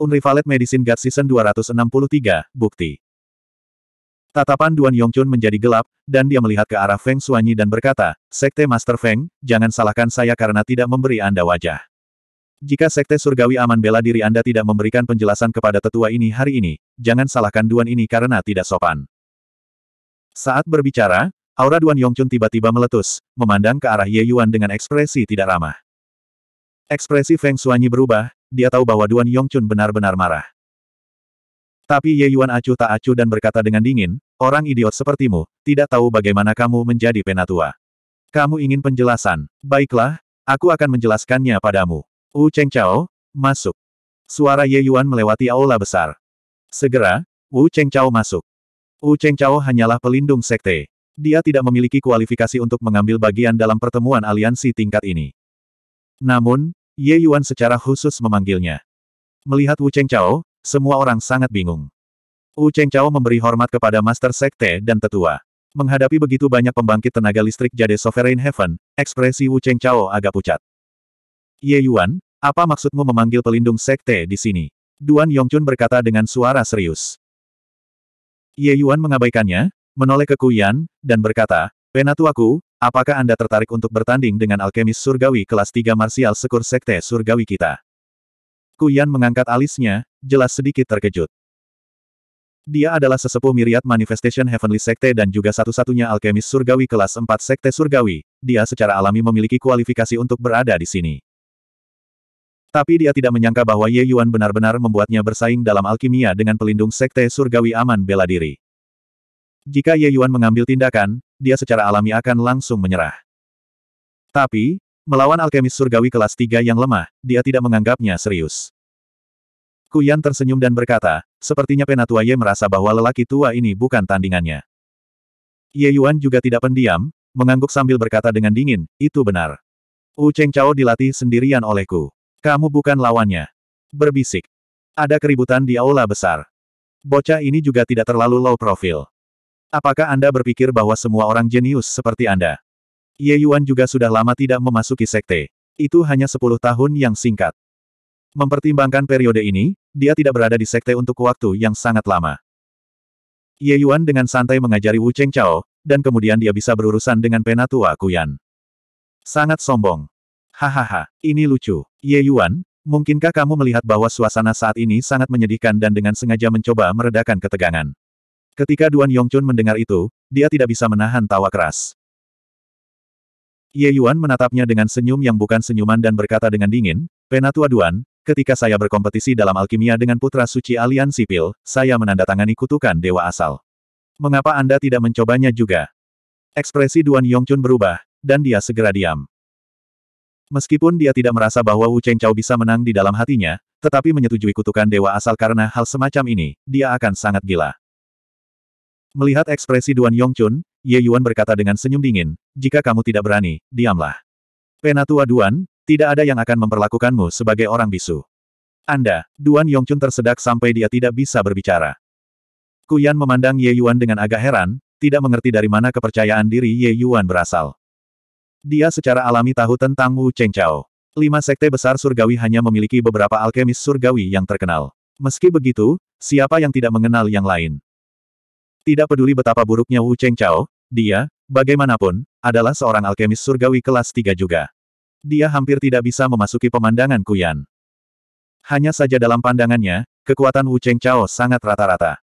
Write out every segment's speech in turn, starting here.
Unrivaled Medicine God Season 263, Bukti. Tatapan Duan Yongchun menjadi gelap, dan dia melihat ke arah Feng Suanyi dan berkata, Sekte Master Feng, jangan salahkan saya karena tidak memberi Anda wajah. Jika Sekte Surgawi Aman Bela Diri Anda tidak memberikan penjelasan kepada tetua ini hari ini, jangan salahkan Duan ini karena tidak sopan. Saat berbicara, aura Duan Yongchun tiba-tiba meletus, memandang ke arah Ye Yuan dengan ekspresi tidak ramah. Ekspresi Feng Suanyi berubah, dia tahu bahwa Duan Yongchun benar-benar marah. Tapi Ye Yuan acuh tak acuh dan berkata dengan dingin, orang idiot sepertimu, tidak tahu bagaimana kamu menjadi penatua. Kamu ingin penjelasan? Baiklah, aku akan menjelaskannya padamu. Wu Cheng Chao, masuk. Suara Ye Yuan melewati aula besar. Segera, Wu Cheng Chao masuk. Wu Cheng Chao hanyalah pelindung sekte. Dia tidak memiliki kualifikasi untuk mengambil bagian dalam pertemuan aliansi tingkat ini. Namun, Ye Yuan secara khusus memanggilnya. Melihat Wu Cheng Chao, semua orang sangat bingung. Wu Cheng Chao memberi hormat kepada Master Sekte dan Tetua. Menghadapi begitu banyak pembangkit tenaga listrik Jade Sovereign Heaven, ekspresi Wu Cheng Chao agak pucat. Ye Yuan, apa maksudmu memanggil pelindung Sekte di sini? Duan Yongchun berkata dengan suara serius. Ye Yuan mengabaikannya, menoleh ke Kuyan, dan berkata, Penatuaku, Apakah Anda tertarik untuk bertanding dengan alkemis surgawi kelas 3 marsial sekur sekte surgawi kita? Kuyan mengangkat alisnya, jelas sedikit terkejut. Dia adalah sesepuh miriat Manifestation Heavenly Sekte dan juga satu-satunya alkemis surgawi kelas 4 sekte surgawi, dia secara alami memiliki kualifikasi untuk berada di sini. Tapi dia tidak menyangka bahwa Ye Yuan benar-benar membuatnya bersaing dalam alkimia dengan pelindung sekte surgawi aman bela diri. Jika Ye Yuan mengambil tindakan, dia secara alami akan langsung menyerah. Tapi, melawan alkemis surgawi kelas 3 yang lemah, dia tidak menganggapnya serius. Kuyan tersenyum dan berkata, sepertinya penatua Ye merasa bahwa lelaki tua ini bukan tandingannya. Ye Yuan juga tidak pendiam, mengangguk sambil berkata dengan dingin, itu benar. Wu Cheng Chao dilatih sendirian olehku. Kamu bukan lawannya. Berbisik. Ada keributan di aula besar. Bocah ini juga tidak terlalu low profile. Apakah Anda berpikir bahwa semua orang jenius seperti Anda? Ye Yuan juga sudah lama tidak memasuki sekte. Itu hanya sepuluh tahun yang singkat. Mempertimbangkan periode ini, dia tidak berada di sekte untuk waktu yang sangat lama. Ye Yuan dengan santai mengajari Wu Cheng Chao, dan kemudian dia bisa berurusan dengan penatua Kuyan. Sangat sombong. Hahaha, ini lucu. Ye Yuan, mungkinkah kamu melihat bahwa suasana saat ini sangat menyedihkan dan dengan sengaja mencoba meredakan ketegangan? Ketika Duan Yongchun mendengar itu, dia tidak bisa menahan tawa keras. Ye Yuan menatapnya dengan senyum yang bukan senyuman dan berkata dengan dingin, Penatua Duan, ketika saya berkompetisi dalam alkimia dengan putra suci aliansi Sipil, saya menandatangani kutukan dewa asal. Mengapa Anda tidak mencobanya juga? Ekspresi Duan Yongchun berubah, dan dia segera diam. Meskipun dia tidak merasa bahwa Wu Chengchao bisa menang di dalam hatinya, tetapi menyetujui kutukan dewa asal karena hal semacam ini, dia akan sangat gila. Melihat ekspresi Duan Yongchun, Ye Yuan berkata dengan senyum dingin, jika kamu tidak berani, diamlah. Penatua Duan, tidak ada yang akan memperlakukanmu sebagai orang bisu. Anda, Duan Yongchun tersedak sampai dia tidak bisa berbicara. Kuyan memandang Ye Yuan dengan agak heran, tidak mengerti dari mana kepercayaan diri Ye Yuan berasal. Dia secara alami tahu tentang Wu Cheng Chao. Lima sekte besar surgawi hanya memiliki beberapa alkemis surgawi yang terkenal. Meski begitu, siapa yang tidak mengenal yang lain? Tidak peduli betapa buruknya Wu Cheng Chao, dia, bagaimanapun, adalah seorang alkemis surgawi kelas 3 juga. Dia hampir tidak bisa memasuki pemandangan Kuyan. Hanya saja dalam pandangannya, kekuatan Wu Cheng Chao sangat rata-rata.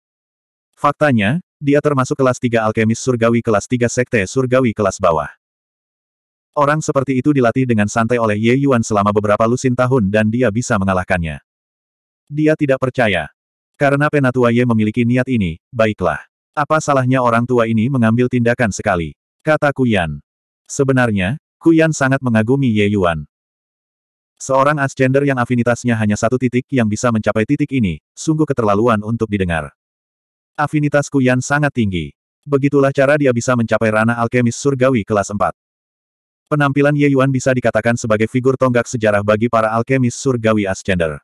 Faktanya, dia termasuk kelas 3 alkemis surgawi kelas 3 sekte surgawi kelas bawah. Orang seperti itu dilatih dengan santai oleh Ye Yuan selama beberapa lusin tahun dan dia bisa mengalahkannya. Dia tidak percaya. Karena Penatua Ye memiliki niat ini, baiklah. Apa salahnya orang tua ini mengambil tindakan sekali? Kata Kuyan. Sebenarnya, Kuyan sangat mengagumi Ye Yuan. Seorang ascender yang afinitasnya hanya satu titik yang bisa mencapai titik ini, sungguh keterlaluan untuk didengar. Afinitas Kuyan sangat tinggi. Begitulah cara dia bisa mencapai ranah alkemis surgawi kelas 4. Penampilan Ye Yuan bisa dikatakan sebagai figur tonggak sejarah bagi para alkemis surgawi ascender.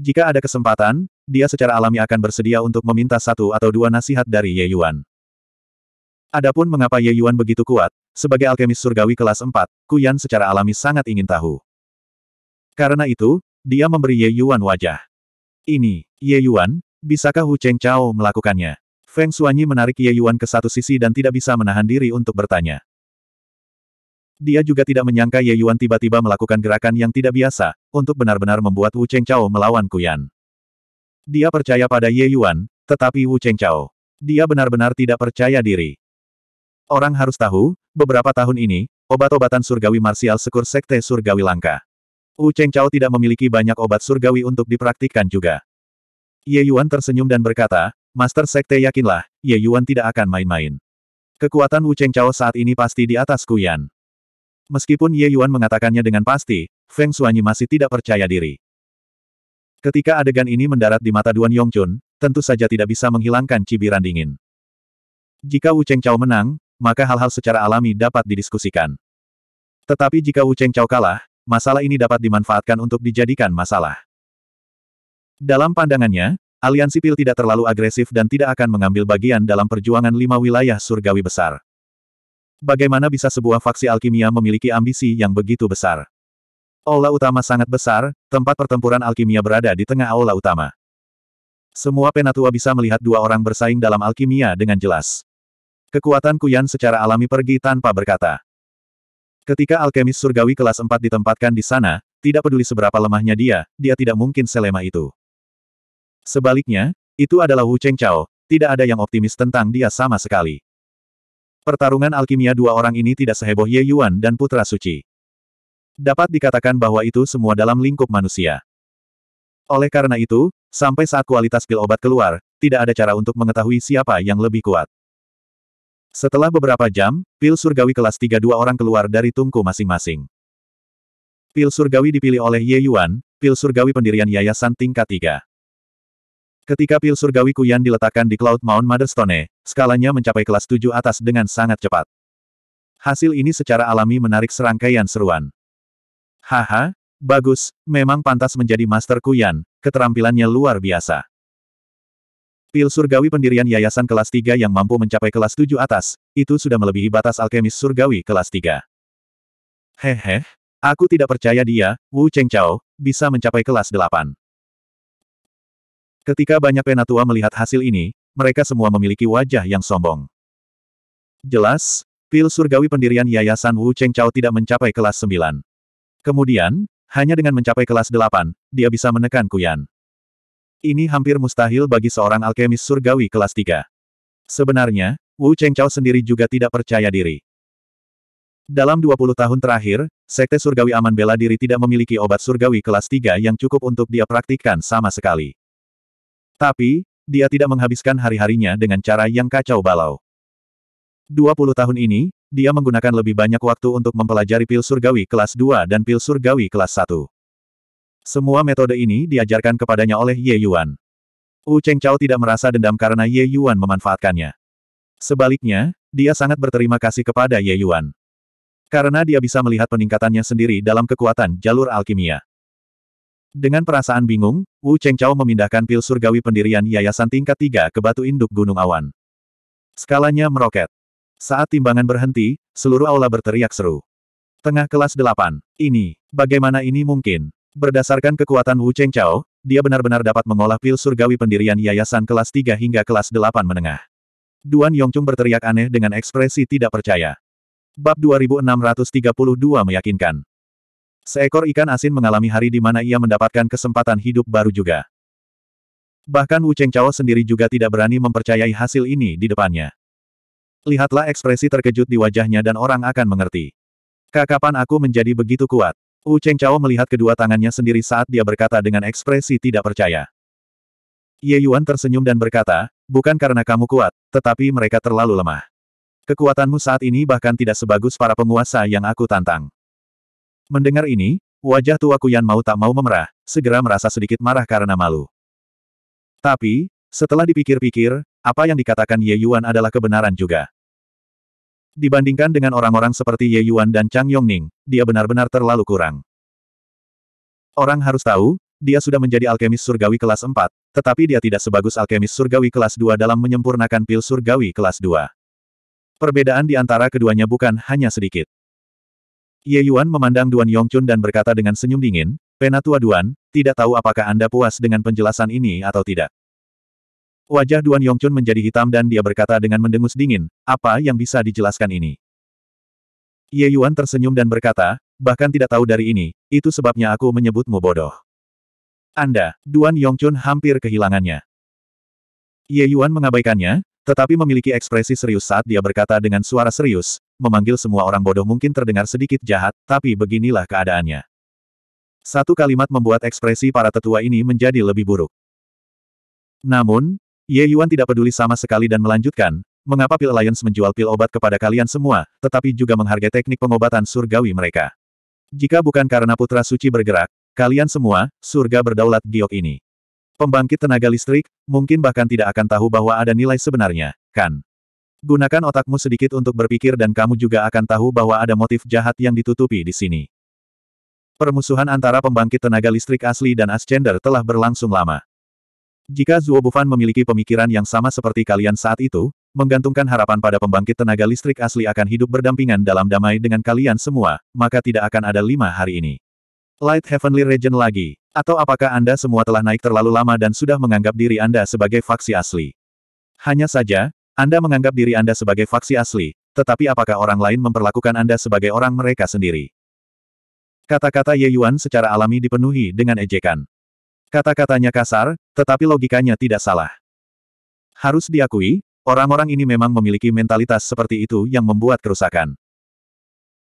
Jika ada kesempatan, dia secara alami akan bersedia untuk meminta satu atau dua nasihat dari Ye Yuan. Adapun mengapa Ye Yuan begitu kuat, sebagai alkemis surgawi kelas 4, Yan secara alami sangat ingin tahu. Karena itu, dia memberi Ye Yuan wajah. Ini, Ye Yuan, bisakah Hu Cheng Chao melakukannya? Feng Xuanyi menarik Ye Yuan ke satu sisi dan tidak bisa menahan diri untuk bertanya. Dia juga tidak menyangka Ye Yuan tiba-tiba melakukan gerakan yang tidak biasa, untuk benar-benar membuat Wu Cheng Chao melawan Kuyan. Dia percaya pada Ye Yuan, tetapi Wu Cheng Chengchao. Dia benar-benar tidak percaya diri. Orang harus tahu, beberapa tahun ini, obat-obatan surgawi marsial sekur sekte surgawi langka. Wu Cheng Chengchao tidak memiliki banyak obat surgawi untuk dipraktikkan juga. Ye Yuan tersenyum dan berkata, Master Sekte yakinlah, Ye Yuan tidak akan main-main. Kekuatan Wu Cheng Chengchao saat ini pasti di atas Kuyan. Meskipun Ye Yuan mengatakannya dengan pasti, Feng Xuanyi masih tidak percaya diri. Ketika adegan ini mendarat di mata Duan Yongchun, tentu saja tidak bisa menghilangkan cibiran dingin. Jika Wu Cheng Chao menang, maka hal-hal secara alami dapat didiskusikan. Tetapi jika Wu Cheng Chao kalah, masalah ini dapat dimanfaatkan untuk dijadikan masalah. Dalam pandangannya, aliansi pil tidak terlalu agresif dan tidak akan mengambil bagian dalam perjuangan lima wilayah surgawi besar. Bagaimana bisa sebuah faksi alkimia memiliki ambisi yang begitu besar? Aula utama sangat besar, tempat pertempuran alkimia berada di tengah aula utama. Semua penatua bisa melihat dua orang bersaing dalam alkimia dengan jelas. Kekuatan Kuyan secara alami pergi tanpa berkata. Ketika alkemis surgawi kelas 4 ditempatkan di sana, tidak peduli seberapa lemahnya dia, dia tidak mungkin selemah itu. Sebaliknya, itu adalah Wu Cheng Chao, tidak ada yang optimis tentang dia sama sekali. Pertarungan alkimia dua orang ini tidak seheboh Ye Yuan dan Putra Suci. Dapat dikatakan bahwa itu semua dalam lingkup manusia. Oleh karena itu, sampai saat kualitas pil obat keluar, tidak ada cara untuk mengetahui siapa yang lebih kuat. Setelah beberapa jam, pil surgawi kelas 32 orang keluar dari tungku masing-masing. Pil surgawi dipilih oleh Ye Yuan, pil surgawi pendirian yayasan tingkat 3. Ketika pil surgawi Kuyan diletakkan di Cloud Mount Motherstone, skalanya mencapai kelas 7 atas dengan sangat cepat. Hasil ini secara alami menarik serangkaian seruan. Haha, bagus, memang pantas menjadi Master Kuyan, keterampilannya luar biasa. Pil surgawi pendirian yayasan kelas 3 yang mampu mencapai kelas 7 atas, itu sudah melebihi batas alkemis surgawi kelas 3. Hehe, aku tidak percaya dia, Wu Chengchao, bisa mencapai kelas 8. Ketika banyak penatua melihat hasil ini, mereka semua memiliki wajah yang sombong. Jelas, pil surgawi pendirian yayasan Wu Chengchao tidak mencapai kelas 9. Kemudian, hanya dengan mencapai kelas 8, dia bisa menekan Kuyan. Ini hampir mustahil bagi seorang alkemis surgawi kelas tiga. Sebenarnya, Wu Chengchao sendiri juga tidak percaya diri. Dalam 20 tahun terakhir, Sekte Surgawi Aman Bela Diri tidak memiliki obat surgawi kelas 3 yang cukup untuk dia praktikkan sama sekali. Tapi, dia tidak menghabiskan hari-harinya dengan cara yang kacau balau. 20 tahun ini, dia menggunakan lebih banyak waktu untuk mempelajari pil surgawi kelas 2 dan pil surgawi kelas 1. Semua metode ini diajarkan kepadanya oleh Ye Yuan. Wu Cheng Chengchao tidak merasa dendam karena Ye Yuan memanfaatkannya. Sebaliknya, dia sangat berterima kasih kepada Ye Yuan. Karena dia bisa melihat peningkatannya sendiri dalam kekuatan jalur alkimia. Dengan perasaan bingung, Wu Cheng Chengchao memindahkan pil surgawi pendirian Yayasan tingkat 3 ke batu induk Gunung Awan. Skalanya meroket. Saat timbangan berhenti, seluruh aula berteriak seru. Tengah kelas delapan, Ini, bagaimana ini mungkin? Berdasarkan kekuatan Wu Cheng Chao, dia benar-benar dapat mengolah pil surgawi pendirian yayasan kelas tiga hingga kelas delapan menengah. Duan Yongchung berteriak aneh dengan ekspresi tidak percaya. Bab 2632 meyakinkan. Seekor ikan asin mengalami hari di mana ia mendapatkan kesempatan hidup baru juga. Bahkan Wu Cheng Chao sendiri juga tidak berani mempercayai hasil ini di depannya. Lihatlah ekspresi terkejut di wajahnya dan orang akan mengerti. Kakapan aku menjadi begitu kuat? Wu Cheng Chao melihat kedua tangannya sendiri saat dia berkata dengan ekspresi tidak percaya. Ye Yuan tersenyum dan berkata, bukan karena kamu kuat, tetapi mereka terlalu lemah. Kekuatanmu saat ini bahkan tidak sebagus para penguasa yang aku tantang. Mendengar ini, wajah tua Kuyan mau tak mau memerah, segera merasa sedikit marah karena malu. Tapi, setelah dipikir-pikir, apa yang dikatakan Ye Yuan adalah kebenaran juga. Dibandingkan dengan orang-orang seperti Ye Yuan dan Chang Yongning, dia benar-benar terlalu kurang. Orang harus tahu, dia sudah menjadi alkemis surgawi kelas 4, tetapi dia tidak sebagus alkemis surgawi kelas 2 dalam menyempurnakan pil surgawi kelas 2. Perbedaan di antara keduanya bukan hanya sedikit. Ye Yuan memandang Duan Yongchun dan berkata dengan senyum dingin, Penatua Duan, tidak tahu apakah Anda puas dengan penjelasan ini atau tidak. Wajah Duan Yongchun menjadi hitam dan dia berkata dengan mendengus dingin, apa yang bisa dijelaskan ini? Ye Yuan tersenyum dan berkata, bahkan tidak tahu dari ini, itu sebabnya aku menyebutmu bodoh. Anda, Duan Yongchun hampir kehilangannya. Ye Yuan mengabaikannya, tetapi memiliki ekspresi serius saat dia berkata dengan suara serius, memanggil semua orang bodoh mungkin terdengar sedikit jahat, tapi beginilah keadaannya. Satu kalimat membuat ekspresi para tetua ini menjadi lebih buruk. Namun, Ye Yuan tidak peduli sama sekali dan melanjutkan, mengapa Pil Alliance menjual pil obat kepada kalian semua, tetapi juga menghargai teknik pengobatan surgawi mereka. Jika bukan karena Putra Suci bergerak, kalian semua, surga berdaulat giok ini. Pembangkit tenaga listrik, mungkin bahkan tidak akan tahu bahwa ada nilai sebenarnya, kan? Gunakan otakmu sedikit untuk berpikir dan kamu juga akan tahu bahwa ada motif jahat yang ditutupi di sini. Permusuhan antara pembangkit tenaga listrik asli dan Ascender telah berlangsung lama. Jika Zuo Bufan memiliki pemikiran yang sama seperti kalian saat itu, menggantungkan harapan pada pembangkit tenaga listrik asli akan hidup berdampingan dalam damai dengan kalian semua, maka tidak akan ada lima hari ini. Light Heavenly Regent lagi. Atau apakah Anda semua telah naik terlalu lama dan sudah menganggap diri Anda sebagai faksi asli? Hanya saja, Anda menganggap diri Anda sebagai faksi asli, tetapi apakah orang lain memperlakukan Anda sebagai orang mereka sendiri? Kata-kata Ye Yuan secara alami dipenuhi dengan ejekan. Kata-katanya kasar, tetapi logikanya tidak salah. Harus diakui, orang-orang ini memang memiliki mentalitas seperti itu yang membuat kerusakan.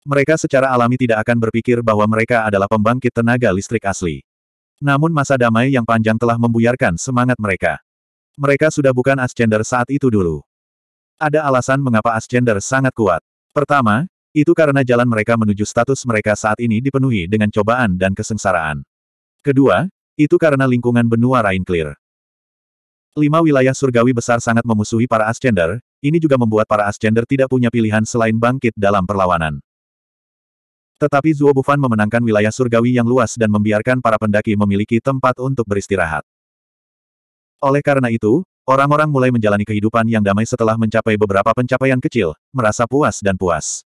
Mereka secara alami tidak akan berpikir bahwa mereka adalah pembangkit tenaga listrik asli. Namun masa damai yang panjang telah membuyarkan semangat mereka. Mereka sudah bukan Ascender saat itu dulu. Ada alasan mengapa Ascender sangat kuat. Pertama, itu karena jalan mereka menuju status mereka saat ini dipenuhi dengan cobaan dan kesengsaraan. Kedua, itu karena lingkungan benua Rainclear. Lima wilayah surgawi besar sangat memusuhi para Ascender, ini juga membuat para Ascender tidak punya pilihan selain bangkit dalam perlawanan. Tetapi Zuo Bufan memenangkan wilayah surgawi yang luas dan membiarkan para pendaki memiliki tempat untuk beristirahat. Oleh karena itu, orang-orang mulai menjalani kehidupan yang damai setelah mencapai beberapa pencapaian kecil, merasa puas dan puas.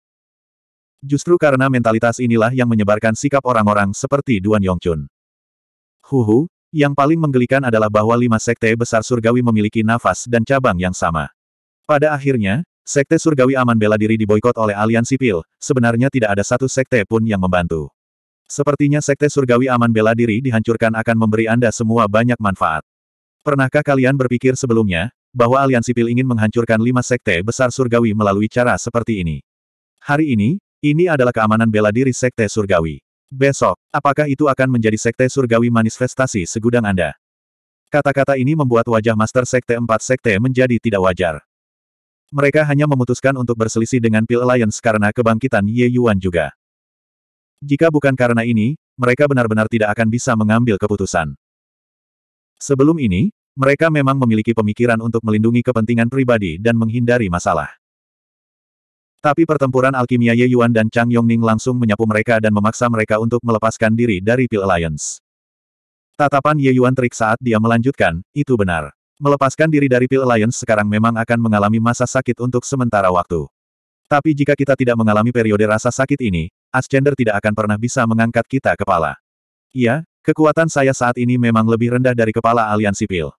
Justru karena mentalitas inilah yang menyebarkan sikap orang-orang seperti Duan Yongchun. Huhu, yang paling menggelikan adalah bahwa lima sekte besar surgawi memiliki nafas dan cabang yang sama. Pada akhirnya, sekte surgawi aman bela diri diboykot oleh aliansi sipil, sebenarnya tidak ada satu sekte pun yang membantu. Sepertinya sekte surgawi aman bela diri dihancurkan akan memberi Anda semua banyak manfaat. Pernahkah kalian berpikir sebelumnya, bahwa aliansi sipil ingin menghancurkan lima sekte besar surgawi melalui cara seperti ini? Hari ini, ini adalah keamanan bela diri sekte surgawi. Besok, apakah itu akan menjadi sekte surgawi manifestasi segudang Anda? Kata-kata ini membuat wajah Master Sekte Empat Sekte menjadi tidak wajar. Mereka hanya memutuskan untuk berselisih dengan Pil Alliance karena kebangkitan Ye Yuan juga. Jika bukan karena ini, mereka benar-benar tidak akan bisa mengambil keputusan. Sebelum ini, mereka memang memiliki pemikiran untuk melindungi kepentingan pribadi dan menghindari masalah. Tapi pertempuran alkimia Ye Yuan dan Chang Yongning langsung menyapu mereka dan memaksa mereka untuk melepaskan diri dari Pil Alliance. Tatapan Ye Yuan terik saat dia melanjutkan, itu benar. Melepaskan diri dari Pil Alliance sekarang memang akan mengalami masa sakit untuk sementara waktu. Tapi jika kita tidak mengalami periode rasa sakit ini, Ascender tidak akan pernah bisa mengangkat kita kepala. Iya, kekuatan saya saat ini memang lebih rendah dari kepala aliansi sipil.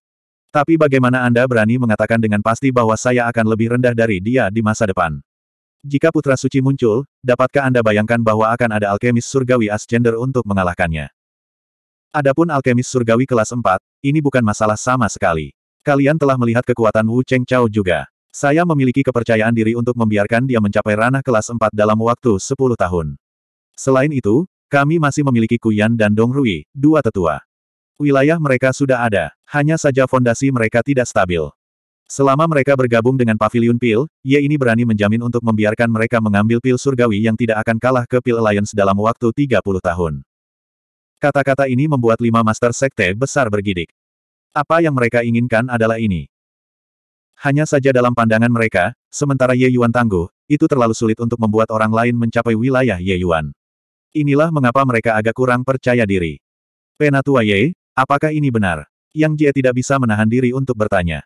Tapi bagaimana Anda berani mengatakan dengan pasti bahwa saya akan lebih rendah dari dia di masa depan? Jika Putra Suci muncul, dapatkah Anda bayangkan bahwa akan ada alkemis surgawi ascender untuk mengalahkannya? Adapun alkemis surgawi kelas 4, ini bukan masalah sama sekali. Kalian telah melihat kekuatan Wu Cheng Chao juga. Saya memiliki kepercayaan diri untuk membiarkan dia mencapai ranah kelas 4 dalam waktu 10 tahun. Selain itu, kami masih memiliki Kuyan dan Dong Rui, dua tetua. Wilayah mereka sudah ada, hanya saja fondasi mereka tidak stabil. Selama mereka bergabung dengan Pavilion Pil, Ye ini berani menjamin untuk membiarkan mereka mengambil pil surgawi yang tidak akan kalah ke Pil Alliance dalam waktu 30 tahun. Kata-kata ini membuat lima master sekte besar bergidik. Apa yang mereka inginkan adalah ini. Hanya saja dalam pandangan mereka, sementara Ye Yuan tangguh, itu terlalu sulit untuk membuat orang lain mencapai wilayah Ye Yuan. Inilah mengapa mereka agak kurang percaya diri. Penatua Ye, apakah ini benar? Yang Jie tidak bisa menahan diri untuk bertanya.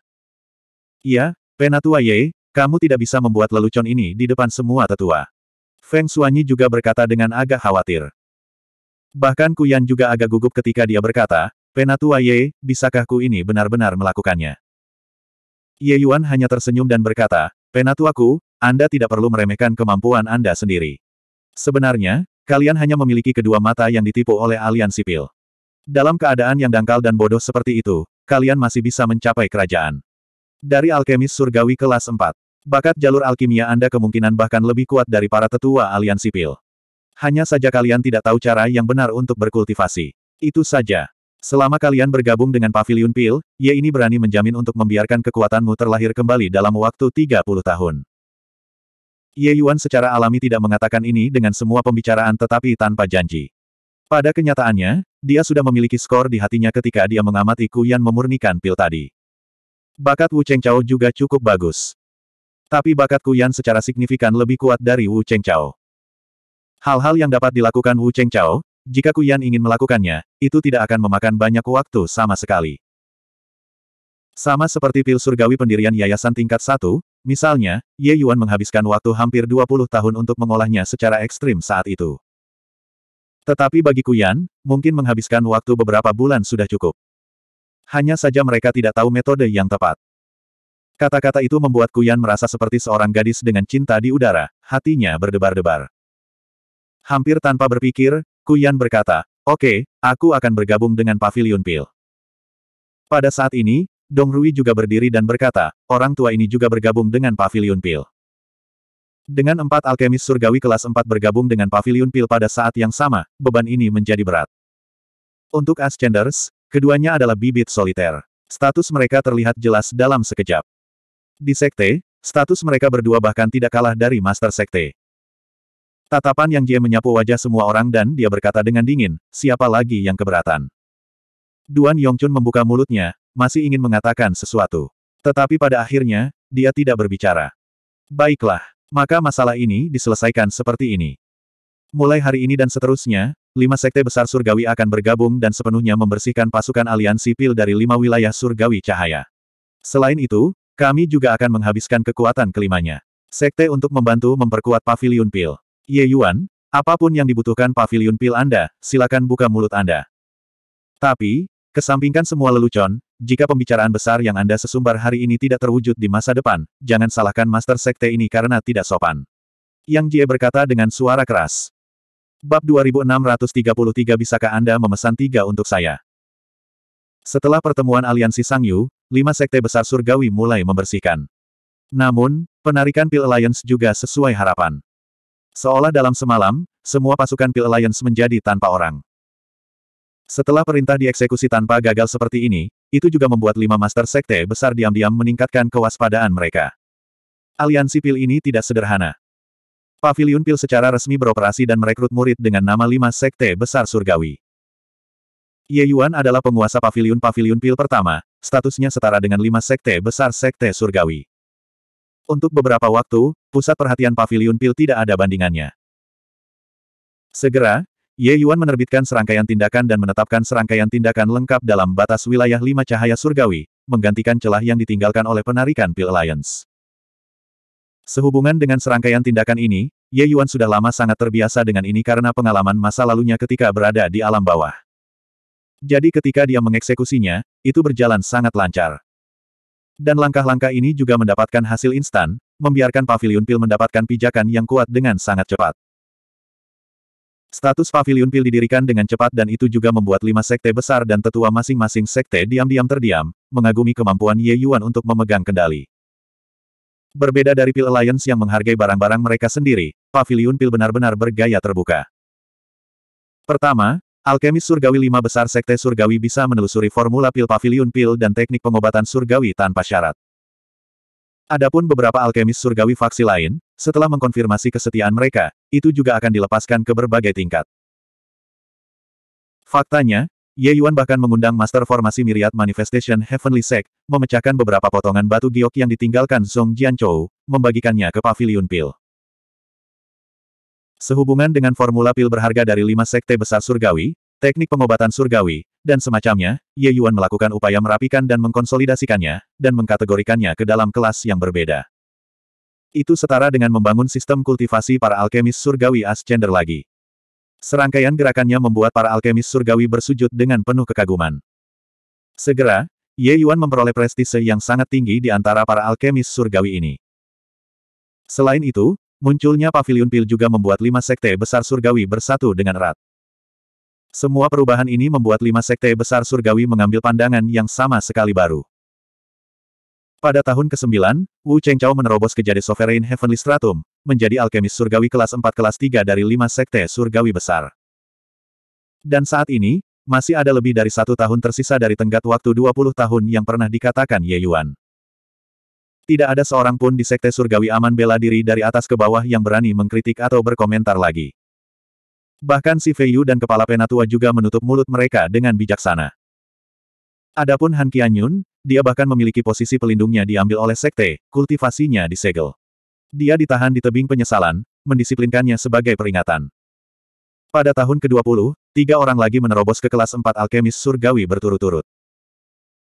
Iya, Penatua Ye, kamu tidak bisa membuat lelucon ini di depan semua tetua. Feng Suanyi juga berkata dengan agak khawatir. Bahkan Kuyan juga agak gugup ketika dia berkata, Penatua Ye, bisakah ku ini benar-benar melakukannya? Ye Yuan hanya tersenyum dan berkata, Penatuaku, Anda tidak perlu meremehkan kemampuan Anda sendiri. Sebenarnya, kalian hanya memiliki kedua mata yang ditipu oleh alian sipil. Dalam keadaan yang dangkal dan bodoh seperti itu, kalian masih bisa mencapai kerajaan. Dari alkemis surgawi kelas 4. Bakat jalur alkimia Anda kemungkinan bahkan lebih kuat dari para tetua aliansi pil. Hanya saja kalian tidak tahu cara yang benar untuk berkultivasi. Itu saja. Selama kalian bergabung dengan Pavilion Pil, Ye ini berani menjamin untuk membiarkan kekuatanmu terlahir kembali dalam waktu 30 tahun. Ye Yuan secara alami tidak mengatakan ini dengan semua pembicaraan tetapi tanpa janji. Pada kenyataannya, dia sudah memiliki skor di hatinya ketika dia mengamati Kuyan memurnikan pil tadi. Bakat Wu Cheng Chao juga cukup bagus. Tapi bakat Kuyan secara signifikan lebih kuat dari Wu Cheng Chao. Hal-hal yang dapat dilakukan Wu Cheng Chao, jika Kuyan ingin melakukannya, itu tidak akan memakan banyak waktu sama sekali. Sama seperti pil surgawi pendirian yayasan tingkat 1, misalnya, Ye Yuan menghabiskan waktu hampir 20 tahun untuk mengolahnya secara ekstrim saat itu. Tetapi bagi Kuyan, mungkin menghabiskan waktu beberapa bulan sudah cukup. Hanya saja mereka tidak tahu metode yang tepat. Kata-kata itu membuat Kuyan merasa seperti seorang gadis dengan cinta di udara, hatinya berdebar-debar. Hampir tanpa berpikir, Kuyan berkata, Oke, okay, aku akan bergabung dengan Pavilion Pil. Pada saat ini, Dong Rui juga berdiri dan berkata, orang tua ini juga bergabung dengan Pavilion Pil. Dengan empat alkemis surgawi kelas 4 bergabung dengan Pavilion Pil pada saat yang sama, beban ini menjadi berat. Untuk Ascenders, Keduanya adalah bibit soliter. Status mereka terlihat jelas dalam sekejap. Di sekte, status mereka berdua bahkan tidak kalah dari master sekte. Tatapan yang Jie menyapu wajah semua orang dan dia berkata dengan dingin, siapa lagi yang keberatan. Duan Yongchun membuka mulutnya, masih ingin mengatakan sesuatu. Tetapi pada akhirnya, dia tidak berbicara. Baiklah, maka masalah ini diselesaikan seperti ini. Mulai hari ini dan seterusnya, lima sekte besar surgawi akan bergabung dan sepenuhnya membersihkan pasukan aliansi pil dari lima wilayah surgawi cahaya. Selain itu, kami juga akan menghabiskan kekuatan kelimanya. Sekte untuk membantu memperkuat pavilion pil. Ye Yuan, apapun yang dibutuhkan pavilion pil Anda, silakan buka mulut Anda. Tapi, kesampingkan semua lelucon, jika pembicaraan besar yang Anda sesumbar hari ini tidak terwujud di masa depan, jangan salahkan master sekte ini karena tidak sopan. Yang Jie berkata dengan suara keras. Bab 2633 Bisakah Anda memesan tiga untuk saya? Setelah pertemuan aliansi Sangyu, lima sekte besar surgawi mulai membersihkan. Namun, penarikan Pil Alliance juga sesuai harapan. Seolah dalam semalam, semua pasukan Pil Alliance menjadi tanpa orang. Setelah perintah dieksekusi tanpa gagal seperti ini, itu juga membuat lima master sekte besar diam-diam meningkatkan kewaspadaan mereka. Aliansi Pil ini tidak sederhana. Pavilion Pil secara resmi beroperasi dan merekrut murid dengan nama lima Sekte Besar Surgawi. Ye Yuan adalah penguasa Pavilion Pavilion Pil pertama, statusnya setara dengan lima Sekte Besar Sekte Surgawi. Untuk beberapa waktu, pusat perhatian Pavilion Pil tidak ada bandingannya. Segera, Ye Yuan menerbitkan serangkaian tindakan dan menetapkan serangkaian tindakan lengkap dalam batas wilayah lima cahaya surgawi, menggantikan celah yang ditinggalkan oleh penarikan Pil Alliance. Sehubungan dengan serangkaian tindakan ini, Ye Yuan sudah lama sangat terbiasa dengan ini karena pengalaman masa lalunya ketika berada di alam bawah. Jadi ketika dia mengeksekusinya, itu berjalan sangat lancar. Dan langkah-langkah ini juga mendapatkan hasil instan, membiarkan pavilion pil mendapatkan pijakan yang kuat dengan sangat cepat. Status pavilion pil didirikan dengan cepat dan itu juga membuat lima sekte besar dan tetua masing-masing sekte diam-diam terdiam, mengagumi kemampuan Ye Yuan untuk memegang kendali. Berbeda dari Pil Alliance yang menghargai barang-barang mereka sendiri, Pavilion Pil benar-benar bergaya terbuka. Pertama, alkemis surgawi lima besar Sekte Surgawi bisa menelusuri formula Pil Pavilion Pil dan teknik pengobatan surgawi tanpa syarat. Adapun beberapa alkemis surgawi faksi lain, setelah mengkonfirmasi kesetiaan mereka, itu juga akan dilepaskan ke berbagai tingkat. Faktanya, Ye Yuan bahkan mengundang Master Formasi Myriad Manifestation Heavenly Sect, memecahkan beberapa potongan batu giok yang ditinggalkan Song Jianchou, membagikannya ke pavilion Pil. Sehubungan dengan formula pil berharga dari lima sekte besar surgawi, teknik pengobatan surgawi, dan semacamnya, Ye Yuan melakukan upaya merapikan dan mengkonsolidasikannya, dan mengkategorikannya ke dalam kelas yang berbeda. Itu setara dengan membangun sistem kultivasi para alkemis surgawi ascender lagi. Serangkaian gerakannya membuat para alkemis surgawi bersujud dengan penuh kekaguman. Segera, Ye Yuan memperoleh prestise yang sangat tinggi di antara para alkemis surgawi ini. Selain itu, munculnya pavilion pil juga membuat lima sekte besar surgawi bersatu dengan erat. Semua perubahan ini membuat lima sekte besar surgawi mengambil pandangan yang sama sekali baru. Pada tahun ke-9, Wu Chengchao menerobos ke Jade Sovereign Heavenly Stratum, menjadi alkemis surgawi kelas 4 kelas 3 dari 5 sekte surgawi besar. Dan saat ini, masih ada lebih dari satu tahun tersisa dari tenggat waktu 20 tahun yang pernah dikatakan Ye Yuan. Tidak ada seorang pun di sekte surgawi aman bela diri dari atas ke bawah yang berani mengkritik atau berkomentar lagi. Bahkan si Fei Yu dan kepala penatua juga menutup mulut mereka dengan bijaksana. Adapun Han Qianyun, dia bahkan memiliki posisi pelindungnya diambil oleh sekte, kultivasinya disegel. Dia ditahan di tebing penyesalan, mendisiplinkannya sebagai peringatan. Pada tahun ke-20, tiga orang lagi menerobos ke kelas 4 alkemis surgawi berturut-turut.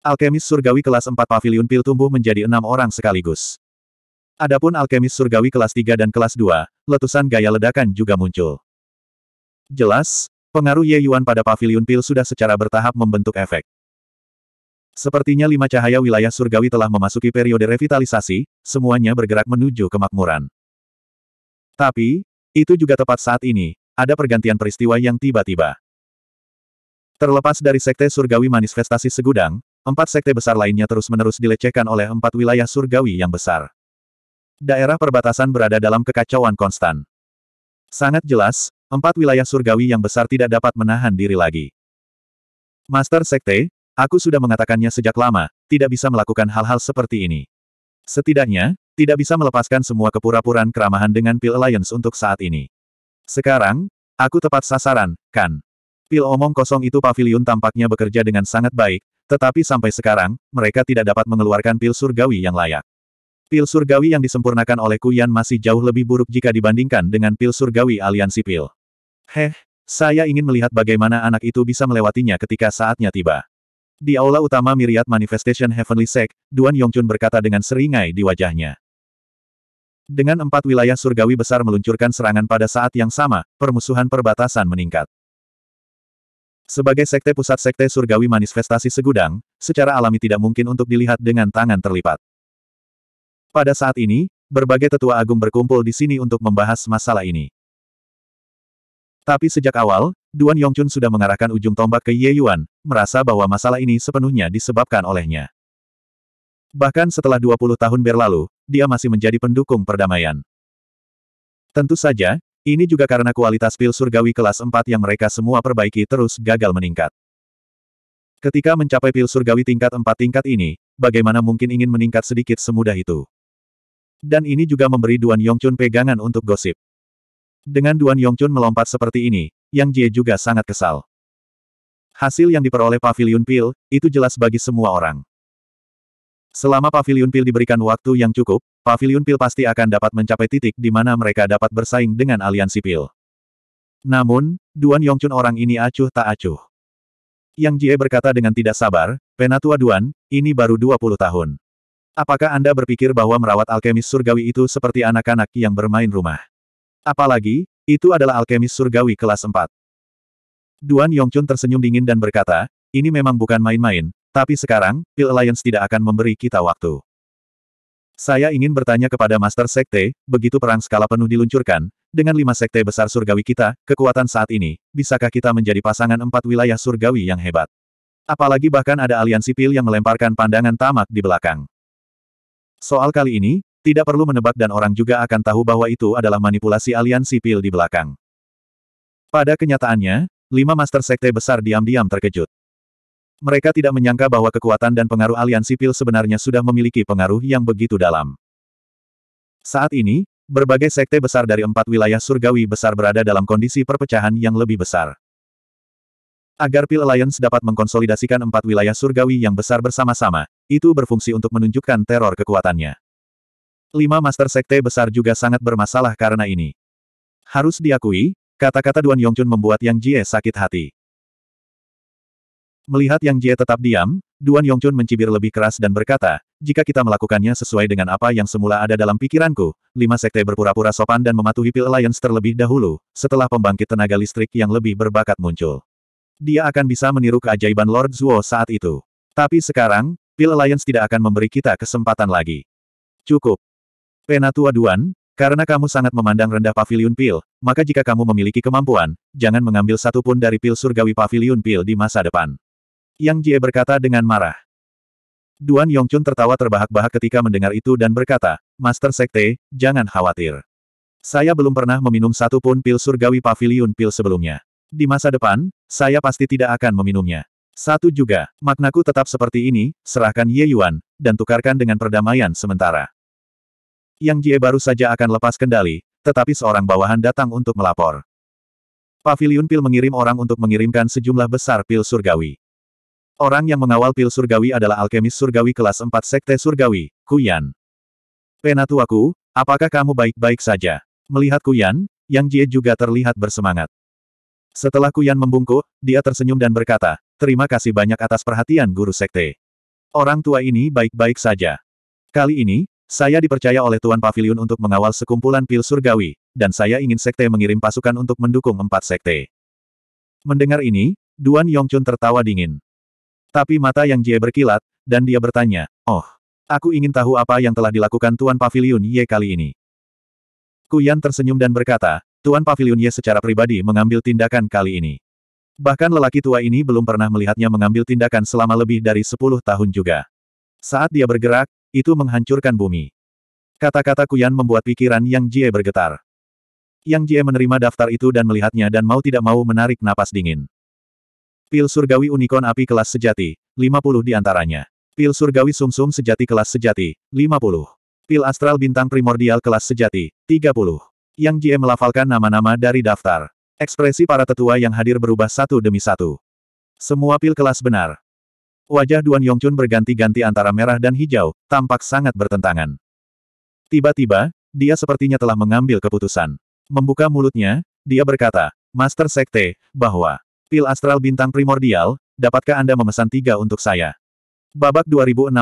Alkemis surgawi kelas 4 pavilion pil tumbuh menjadi enam orang sekaligus. Adapun alkemis surgawi kelas 3 dan kelas 2, letusan gaya ledakan juga muncul. Jelas, pengaruh Ye Yuan pada pavilion pil sudah secara bertahap membentuk efek. Sepertinya lima cahaya wilayah surgawi telah memasuki periode revitalisasi, semuanya bergerak menuju kemakmuran. Tapi, itu juga tepat saat ini, ada pergantian peristiwa yang tiba-tiba. Terlepas dari sekte surgawi manifestasi segudang, empat sekte besar lainnya terus-menerus dilecehkan oleh empat wilayah surgawi yang besar. Daerah perbatasan berada dalam kekacauan konstan. Sangat jelas, empat wilayah surgawi yang besar tidak dapat menahan diri lagi. Master Sekte, Aku sudah mengatakannya sejak lama, tidak bisa melakukan hal-hal seperti ini. Setidaknya, tidak bisa melepaskan semua kepura-puraan keramahan dengan Pil Alliance untuk saat ini. Sekarang, aku tepat sasaran, kan? Pil omong kosong itu pavilion tampaknya bekerja dengan sangat baik, tetapi sampai sekarang, mereka tidak dapat mengeluarkan pil surgawi yang layak. Pil surgawi yang disempurnakan oleh Kuyan masih jauh lebih buruk jika dibandingkan dengan pil surgawi aliansi pil. Heh, saya ingin melihat bagaimana anak itu bisa melewatinya ketika saatnya tiba. Di aula utama Myriad Manifestation Heavenly Sect, Duan Yongchun berkata dengan seringai di wajahnya. Dengan empat wilayah surgawi besar meluncurkan serangan pada saat yang sama, permusuhan perbatasan meningkat. Sebagai sekte pusat sekte surgawi manifestasi segudang, secara alami tidak mungkin untuk dilihat dengan tangan terlipat. Pada saat ini, berbagai tetua agung berkumpul di sini untuk membahas masalah ini. Tapi sejak awal, Duan Yongchun sudah mengarahkan ujung tombak ke Ye Yuan, merasa bahwa masalah ini sepenuhnya disebabkan olehnya. Bahkan setelah 20 tahun berlalu, dia masih menjadi pendukung perdamaian. Tentu saja, ini juga karena kualitas pil surgawi kelas 4 yang mereka semua perbaiki terus gagal meningkat. Ketika mencapai pil surgawi tingkat 4 tingkat ini, bagaimana mungkin ingin meningkat sedikit semudah itu? Dan ini juga memberi Duan Yongchun pegangan untuk gosip. Dengan Duan Yongchun melompat seperti ini, yang Jie juga sangat kesal. Hasil yang diperoleh Pavilion Pil, itu jelas bagi semua orang. Selama Pavilion Pil diberikan waktu yang cukup, Pavilion Pil pasti akan dapat mencapai titik di mana mereka dapat bersaing dengan aliansi Pil. Namun, Duan Yongchun orang ini acuh tak acuh. Yang Jie berkata dengan tidak sabar, Penatua Duan, ini baru 20 tahun. Apakah Anda berpikir bahwa merawat alkemis surgawi itu seperti anak-anak yang bermain rumah? Apalagi, itu adalah alkemis surgawi kelas 4. Duan Yongchun tersenyum dingin dan berkata, ini memang bukan main-main, tapi sekarang, Pil Alliance tidak akan memberi kita waktu. Saya ingin bertanya kepada Master Sekte, begitu perang skala penuh diluncurkan, dengan lima sekte besar surgawi kita, kekuatan saat ini, bisakah kita menjadi pasangan empat wilayah surgawi yang hebat? Apalagi bahkan ada aliansi pil yang melemparkan pandangan tamak di belakang. Soal kali ini, tidak perlu menebak dan orang juga akan tahu bahwa itu adalah manipulasi aliansi pil di belakang. Pada kenyataannya, lima master sekte besar diam-diam terkejut. Mereka tidak menyangka bahwa kekuatan dan pengaruh aliansi pil sebenarnya sudah memiliki pengaruh yang begitu dalam. Saat ini, berbagai sekte besar dari empat wilayah surgawi besar berada dalam kondisi perpecahan yang lebih besar. Agar Pil Alliance dapat mengkonsolidasikan empat wilayah surgawi yang besar bersama-sama, itu berfungsi untuk menunjukkan teror kekuatannya. Lima Master Sekte besar juga sangat bermasalah karena ini. Harus diakui, kata-kata Duan Yongchun membuat Yang Jie sakit hati. Melihat Yang Jie tetap diam, Duan Yongchun mencibir lebih keras dan berkata, jika kita melakukannya sesuai dengan apa yang semula ada dalam pikiranku, lima sekte berpura-pura sopan dan mematuhi Pil Alliance terlebih dahulu, setelah pembangkit tenaga listrik yang lebih berbakat muncul. Dia akan bisa meniru keajaiban Lord Zuo saat itu. Tapi sekarang, Pil Alliance tidak akan memberi kita kesempatan lagi. Cukup. Penatua Duan, karena kamu sangat memandang rendah pavilion pil, maka jika kamu memiliki kemampuan, jangan mengambil satu pun dari pil surgawi pavilion pil di masa depan. Yang Jie berkata dengan marah. Duan Yongchun tertawa terbahak-bahak ketika mendengar itu dan berkata, Master Sekte, jangan khawatir. Saya belum pernah meminum satu pun pil surgawi pavilion pil sebelumnya. Di masa depan, saya pasti tidak akan meminumnya. Satu juga, maknaku tetap seperti ini, serahkan Ye Yuan, dan tukarkan dengan perdamaian sementara. Yang Jie baru saja akan lepas kendali, tetapi seorang bawahan datang untuk melapor. Pavilion Pil mengirim orang untuk mengirimkan sejumlah besar pil surgawi. Orang yang mengawal pil surgawi adalah alkemis surgawi kelas 4 Sekte Surgawi, Kuyan. Penatuaku, apakah kamu baik-baik saja? Melihat Kuyan, Yang Jie juga terlihat bersemangat. Setelah Kuyan membungkuk, dia tersenyum dan berkata, terima kasih banyak atas perhatian guru sekte. Orang tua ini baik-baik saja. Kali ini, saya dipercaya oleh Tuan Pavilion untuk mengawal sekumpulan pil surgawi, dan saya ingin sekte mengirim pasukan untuk mendukung empat sekte. Mendengar ini, Duan Yongchun tertawa dingin. Tapi mata yang Jie berkilat, dan dia bertanya, Oh, aku ingin tahu apa yang telah dilakukan Tuan Pavilion Ye kali ini. Kuyan tersenyum dan berkata, Tuan Pavilion Ye secara pribadi mengambil tindakan kali ini. Bahkan lelaki tua ini belum pernah melihatnya mengambil tindakan selama lebih dari 10 tahun juga. Saat dia bergerak, itu menghancurkan bumi. Kata-kata Kuyan membuat pikiran Yang Jie bergetar. Yang Jie menerima daftar itu dan melihatnya dan mau tidak mau menarik napas dingin. Pil surgawi unicorn api kelas sejati, 50 di antaranya. Pil surgawi sumsum -sum sejati kelas sejati, 50. Pil astral bintang primordial kelas sejati, 30. Yang Jie melafalkan nama-nama dari daftar. Ekspresi para tetua yang hadir berubah satu demi satu. Semua pil kelas benar. Wajah Duan Yongchun berganti-ganti antara merah dan hijau, tampak sangat bertentangan. Tiba-tiba, dia sepertinya telah mengambil keputusan. Membuka mulutnya, dia berkata, Master Sekte, bahwa pil astral bintang primordial, dapatkah Anda memesan tiga untuk saya? Babak 2634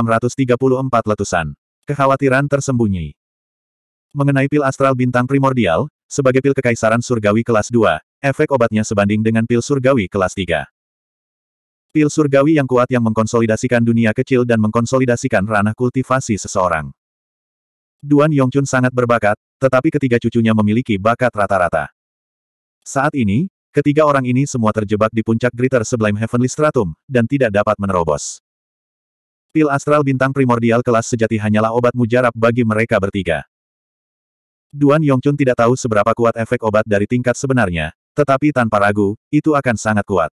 letusan. Kekhawatiran tersembunyi. Mengenai pil astral bintang primordial, sebagai pil kekaisaran surgawi kelas 2, efek obatnya sebanding dengan pil surgawi kelas 3. Pil surgawi yang kuat yang mengkonsolidasikan dunia kecil dan mengkonsolidasikan ranah kultivasi seseorang. Duan Yongchun sangat berbakat, tetapi ketiga cucunya memiliki bakat rata-rata. Saat ini, ketiga orang ini semua terjebak di puncak Greater Sublime Heavenly Stratum, dan tidak dapat menerobos. Pil astral bintang primordial kelas sejati hanyalah obat mujarab bagi mereka bertiga. Duan Yongchun tidak tahu seberapa kuat efek obat dari tingkat sebenarnya, tetapi tanpa ragu, itu akan sangat kuat.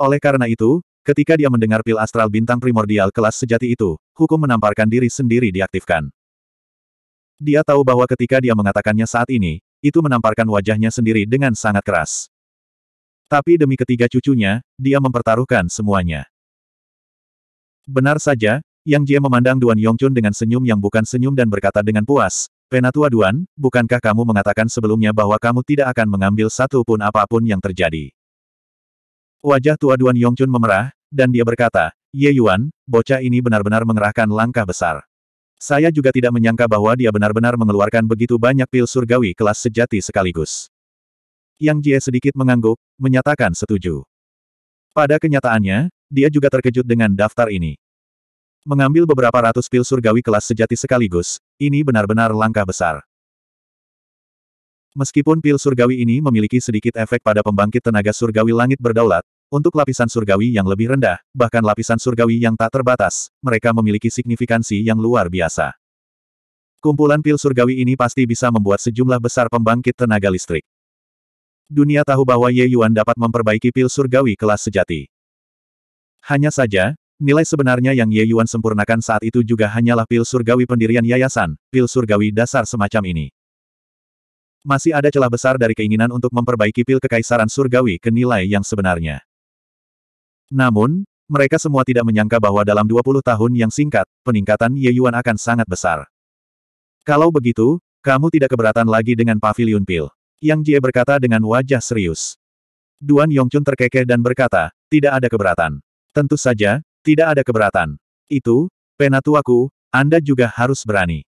Oleh karena itu, ketika dia mendengar pil astral bintang primordial kelas sejati itu, hukum menamparkan diri sendiri diaktifkan. Dia tahu bahwa ketika dia mengatakannya saat ini, itu menamparkan wajahnya sendiri dengan sangat keras. Tapi demi ketiga cucunya, dia mempertaruhkan semuanya. Benar saja, Yang Jie memandang Duan Yongchun dengan senyum yang bukan senyum dan berkata dengan puas, Penatua Duan, bukankah kamu mengatakan sebelumnya bahwa kamu tidak akan mengambil satu pun apapun yang terjadi? Wajah tua Duan Yongchun memerah, dan dia berkata, Ye Yuan, bocah ini benar-benar mengerahkan langkah besar. Saya juga tidak menyangka bahwa dia benar-benar mengeluarkan begitu banyak pil surgawi kelas sejati sekaligus. Yang Jie sedikit mengangguk, menyatakan setuju. Pada kenyataannya, dia juga terkejut dengan daftar ini. Mengambil beberapa ratus pil surgawi kelas sejati sekaligus, ini benar-benar langkah besar. Meskipun pil surgawi ini memiliki sedikit efek pada pembangkit tenaga surgawi langit berdaulat, untuk lapisan surgawi yang lebih rendah, bahkan lapisan surgawi yang tak terbatas, mereka memiliki signifikansi yang luar biasa. Kumpulan pil surgawi ini pasti bisa membuat sejumlah besar pembangkit tenaga listrik. Dunia tahu bahwa Ye Yuan dapat memperbaiki pil surgawi kelas sejati. Hanya saja, nilai sebenarnya yang Ye Yuan sempurnakan saat itu juga hanyalah pil surgawi pendirian yayasan, pil surgawi dasar semacam ini. Masih ada celah besar dari keinginan untuk memperbaiki pil kekaisaran surgawi ke nilai yang sebenarnya. Namun, mereka semua tidak menyangka bahwa dalam 20 tahun yang singkat, peningkatan Ye Yuan akan sangat besar. Kalau begitu, kamu tidak keberatan lagi dengan pavilion pil. Yang Jie berkata dengan wajah serius. Duan Yongchun terkekeh dan berkata, tidak ada keberatan. Tentu saja, tidak ada keberatan. Itu, penatuaku, Anda juga harus berani.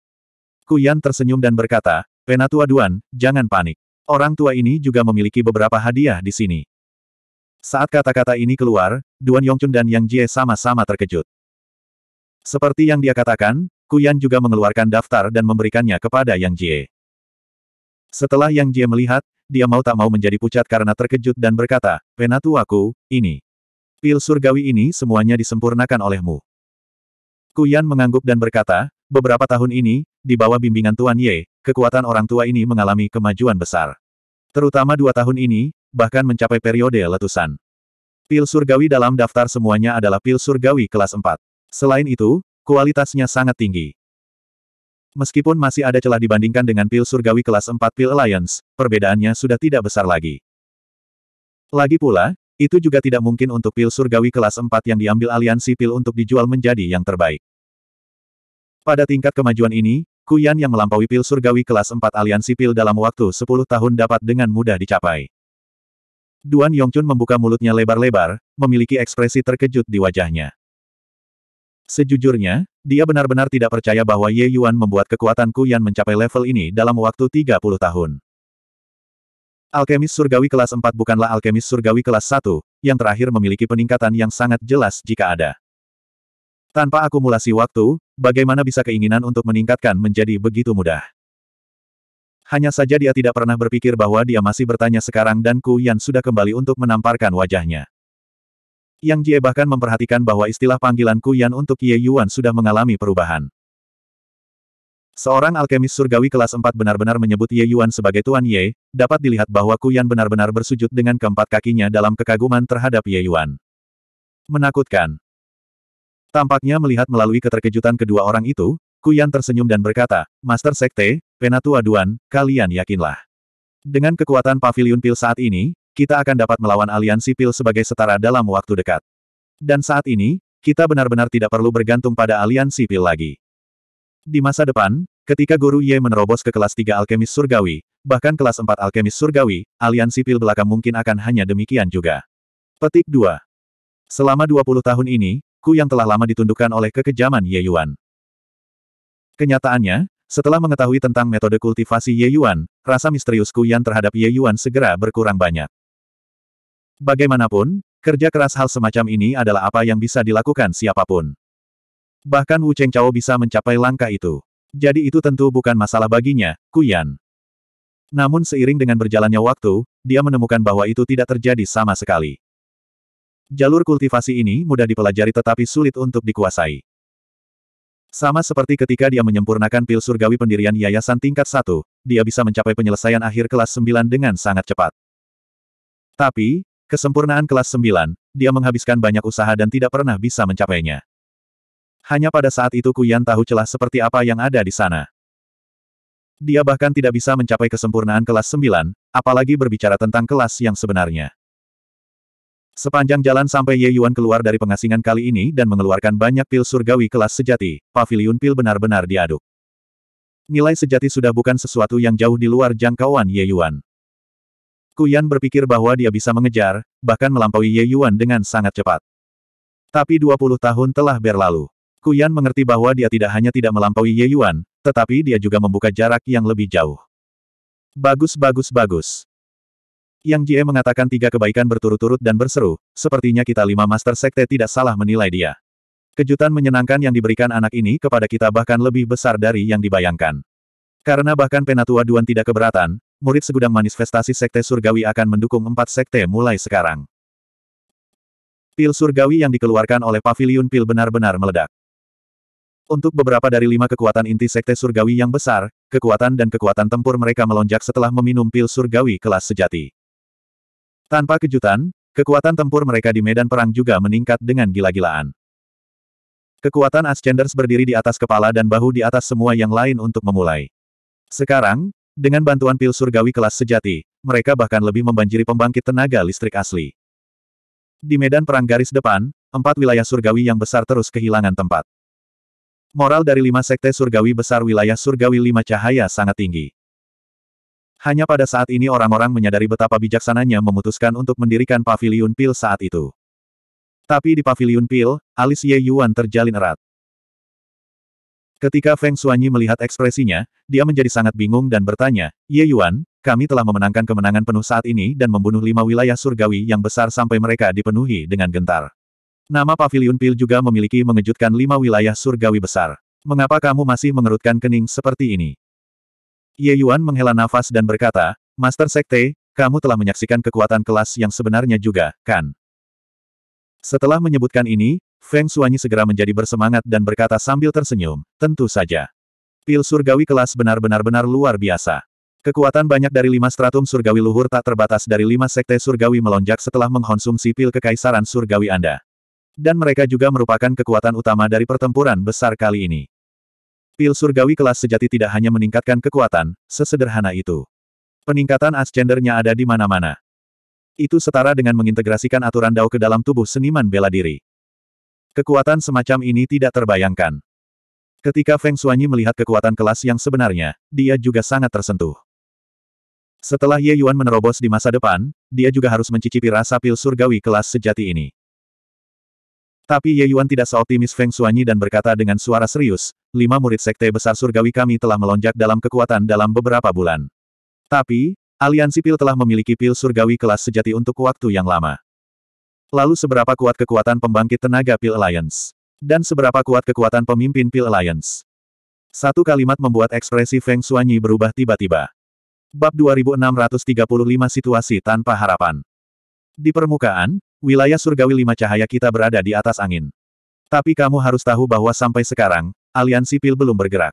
Kuyan tersenyum dan berkata, Penatua Duan, jangan panik. Orang tua ini juga memiliki beberapa hadiah di sini. Saat kata-kata ini keluar, Duan Yongchun dan Yang Jie sama-sama terkejut. Seperti yang dia katakan, Kuyan juga mengeluarkan daftar dan memberikannya kepada Yang Jie. Setelah Yang Jie melihat, dia mau tak mau menjadi pucat karena terkejut dan berkata, Penatuaku, ini. Pil surgawi ini semuanya disempurnakan olehmu. Kuyan mengangguk dan berkata, Beberapa tahun ini, di bawah bimbingan Tuan Ye, kekuatan orang tua ini mengalami kemajuan besar. Terutama dua tahun ini, bahkan mencapai periode letusan. Pil surgawi dalam daftar semuanya adalah pil surgawi kelas 4. Selain itu, kualitasnya sangat tinggi. Meskipun masih ada celah dibandingkan dengan pil surgawi kelas 4 pil Alliance, perbedaannya sudah tidak besar lagi. Lagi pula, itu juga tidak mungkin untuk pil surgawi kelas 4 yang diambil aliansi pil untuk dijual menjadi yang terbaik. Pada tingkat kemajuan ini, Kuyan yang melampaui pil surgawi kelas 4 aliansi pil dalam waktu 10 tahun dapat dengan mudah dicapai. Duan Yongchun membuka mulutnya lebar-lebar, memiliki ekspresi terkejut di wajahnya. Sejujurnya, dia benar-benar tidak percaya bahwa Ye Yuan membuat kekuatan Kuyan mencapai level ini dalam waktu 30 tahun. Alkemis surgawi kelas 4 bukanlah alkemis surgawi kelas 1, yang terakhir memiliki peningkatan yang sangat jelas jika ada. Tanpa akumulasi waktu, Bagaimana bisa keinginan untuk meningkatkan menjadi begitu mudah? Hanya saja dia tidak pernah berpikir bahwa dia masih bertanya sekarang dan Ku Yan sudah kembali untuk menamparkan wajahnya. Yang Jie bahkan memperhatikan bahwa istilah panggilan Ku Yan untuk Ye Yuan sudah mengalami perubahan. Seorang alkemis surgawi kelas 4 benar-benar menyebut Ye Yuan sebagai Tuan Ye, dapat dilihat bahwa Ku Yan benar-benar bersujud dengan keempat kakinya dalam kekaguman terhadap Ye Yuan. Menakutkan. Tampaknya melihat melalui keterkejutan kedua orang itu, Kuyan tersenyum dan berkata, Master Sekte, Penatua Duan, kalian yakinlah. Dengan kekuatan pavilion pil saat ini, kita akan dapat melawan aliansi pil sebagai setara dalam waktu dekat. Dan saat ini, kita benar-benar tidak perlu bergantung pada aliansi pil lagi. Di masa depan, ketika Guru Ye menerobos ke kelas 3 alkemis surgawi, bahkan kelas 4 alkemis surgawi, aliansi pil belakang mungkin akan hanya demikian juga. Petik 2. Selama 20 tahun ini, Ku yang telah lama ditundukkan oleh kekejaman Ye Yuan. Kenyataannya, setelah mengetahui tentang metode kultivasi Ye Yuan, rasa misterius Ku yang terhadap Ye Yuan segera berkurang banyak. Bagaimanapun, kerja keras hal semacam ini adalah apa yang bisa dilakukan siapapun. Bahkan Wu Cheng Chao bisa mencapai langkah itu. Jadi itu tentu bukan masalah baginya, Ku Namun seiring dengan berjalannya waktu, dia menemukan bahwa itu tidak terjadi sama sekali. Jalur kultivasi ini mudah dipelajari tetapi sulit untuk dikuasai. Sama seperti ketika dia menyempurnakan pil surgawi pendirian yayasan tingkat 1, dia bisa mencapai penyelesaian akhir kelas 9 dengan sangat cepat. Tapi, kesempurnaan kelas 9, dia menghabiskan banyak usaha dan tidak pernah bisa mencapainya. Hanya pada saat itu Kuyan tahu celah seperti apa yang ada di sana. Dia bahkan tidak bisa mencapai kesempurnaan kelas 9, apalagi berbicara tentang kelas yang sebenarnya. Sepanjang jalan sampai Ye Yuan keluar dari pengasingan kali ini dan mengeluarkan banyak pil surgawi kelas sejati, pavilion pil benar-benar diaduk. Nilai sejati sudah bukan sesuatu yang jauh di luar jangkauan Ye Yuan. Kuyan berpikir bahwa dia bisa mengejar, bahkan melampaui Ye Yuan dengan sangat cepat. Tapi 20 tahun telah berlalu. Kuyan mengerti bahwa dia tidak hanya tidak melampaui Ye Yuan, tetapi dia juga membuka jarak yang lebih jauh. Bagus bagus bagus. Yang Jie mengatakan tiga kebaikan berturut-turut dan berseru, sepertinya kita lima Master Sekte tidak salah menilai dia. Kejutan menyenangkan yang diberikan anak ini kepada kita bahkan lebih besar dari yang dibayangkan. Karena bahkan Penatua Duan tidak keberatan, murid segudang manifestasi Sekte Surgawi akan mendukung empat Sekte mulai sekarang. Pil Surgawi yang dikeluarkan oleh Paviliun Pil benar-benar meledak. Untuk beberapa dari lima kekuatan inti Sekte Surgawi yang besar, kekuatan dan kekuatan tempur mereka melonjak setelah meminum pil Surgawi kelas sejati. Tanpa kejutan, kekuatan tempur mereka di medan perang juga meningkat dengan gila-gilaan. Kekuatan Ascenders berdiri di atas kepala dan bahu di atas semua yang lain untuk memulai. Sekarang, dengan bantuan pil surgawi kelas sejati, mereka bahkan lebih membanjiri pembangkit tenaga listrik asli. Di medan perang garis depan, empat wilayah surgawi yang besar terus kehilangan tempat. Moral dari lima sekte surgawi besar wilayah surgawi lima cahaya sangat tinggi. Hanya pada saat ini orang-orang menyadari betapa bijaksananya memutuskan untuk mendirikan pavilion pil saat itu. Tapi di pavilion pil, alis Ye Yuan terjalin erat. Ketika Feng Xuanyi melihat ekspresinya, dia menjadi sangat bingung dan bertanya, Ye Yuan, kami telah memenangkan kemenangan penuh saat ini dan membunuh lima wilayah surgawi yang besar sampai mereka dipenuhi dengan gentar. Nama pavilion pil juga memiliki mengejutkan lima wilayah surgawi besar. Mengapa kamu masih mengerutkan kening seperti ini? Ye Yuan menghela nafas dan berkata, Master Sekte, kamu telah menyaksikan kekuatan kelas yang sebenarnya juga, kan? Setelah menyebutkan ini, Feng Suanyi segera menjadi bersemangat dan berkata sambil tersenyum, tentu saja. Pil surgawi kelas benar-benar luar biasa. Kekuatan banyak dari lima stratum surgawi luhur tak terbatas dari lima sekte surgawi melonjak setelah mengkonsumsi pil kekaisaran surgawi Anda. Dan mereka juga merupakan kekuatan utama dari pertempuran besar kali ini. Pil surgawi kelas sejati tidak hanya meningkatkan kekuatan, sesederhana itu. Peningkatan ascendernya ada di mana-mana. Itu setara dengan mengintegrasikan aturan dao ke dalam tubuh seniman bela diri. Kekuatan semacam ini tidak terbayangkan. Ketika Feng Xuanyi melihat kekuatan kelas yang sebenarnya, dia juga sangat tersentuh. Setelah Ye Yuan menerobos di masa depan, dia juga harus mencicipi rasa pil surgawi kelas sejati ini. Tapi Ye Yuan tidak seoptimis Feng Suanyi dan berkata dengan suara serius, lima murid sekte besar surgawi kami telah melonjak dalam kekuatan dalam beberapa bulan. Tapi, aliansi pil telah memiliki pil surgawi kelas sejati untuk waktu yang lama. Lalu seberapa kuat kekuatan pembangkit tenaga pil alliance? Dan seberapa kuat kekuatan pemimpin pil alliance? Satu kalimat membuat ekspresi Feng Suanyi berubah tiba-tiba. Bab 2635 Situasi Tanpa Harapan Di permukaan, Wilayah surgawi lima cahaya kita berada di atas angin. Tapi kamu harus tahu bahwa sampai sekarang, aliansi pil belum bergerak.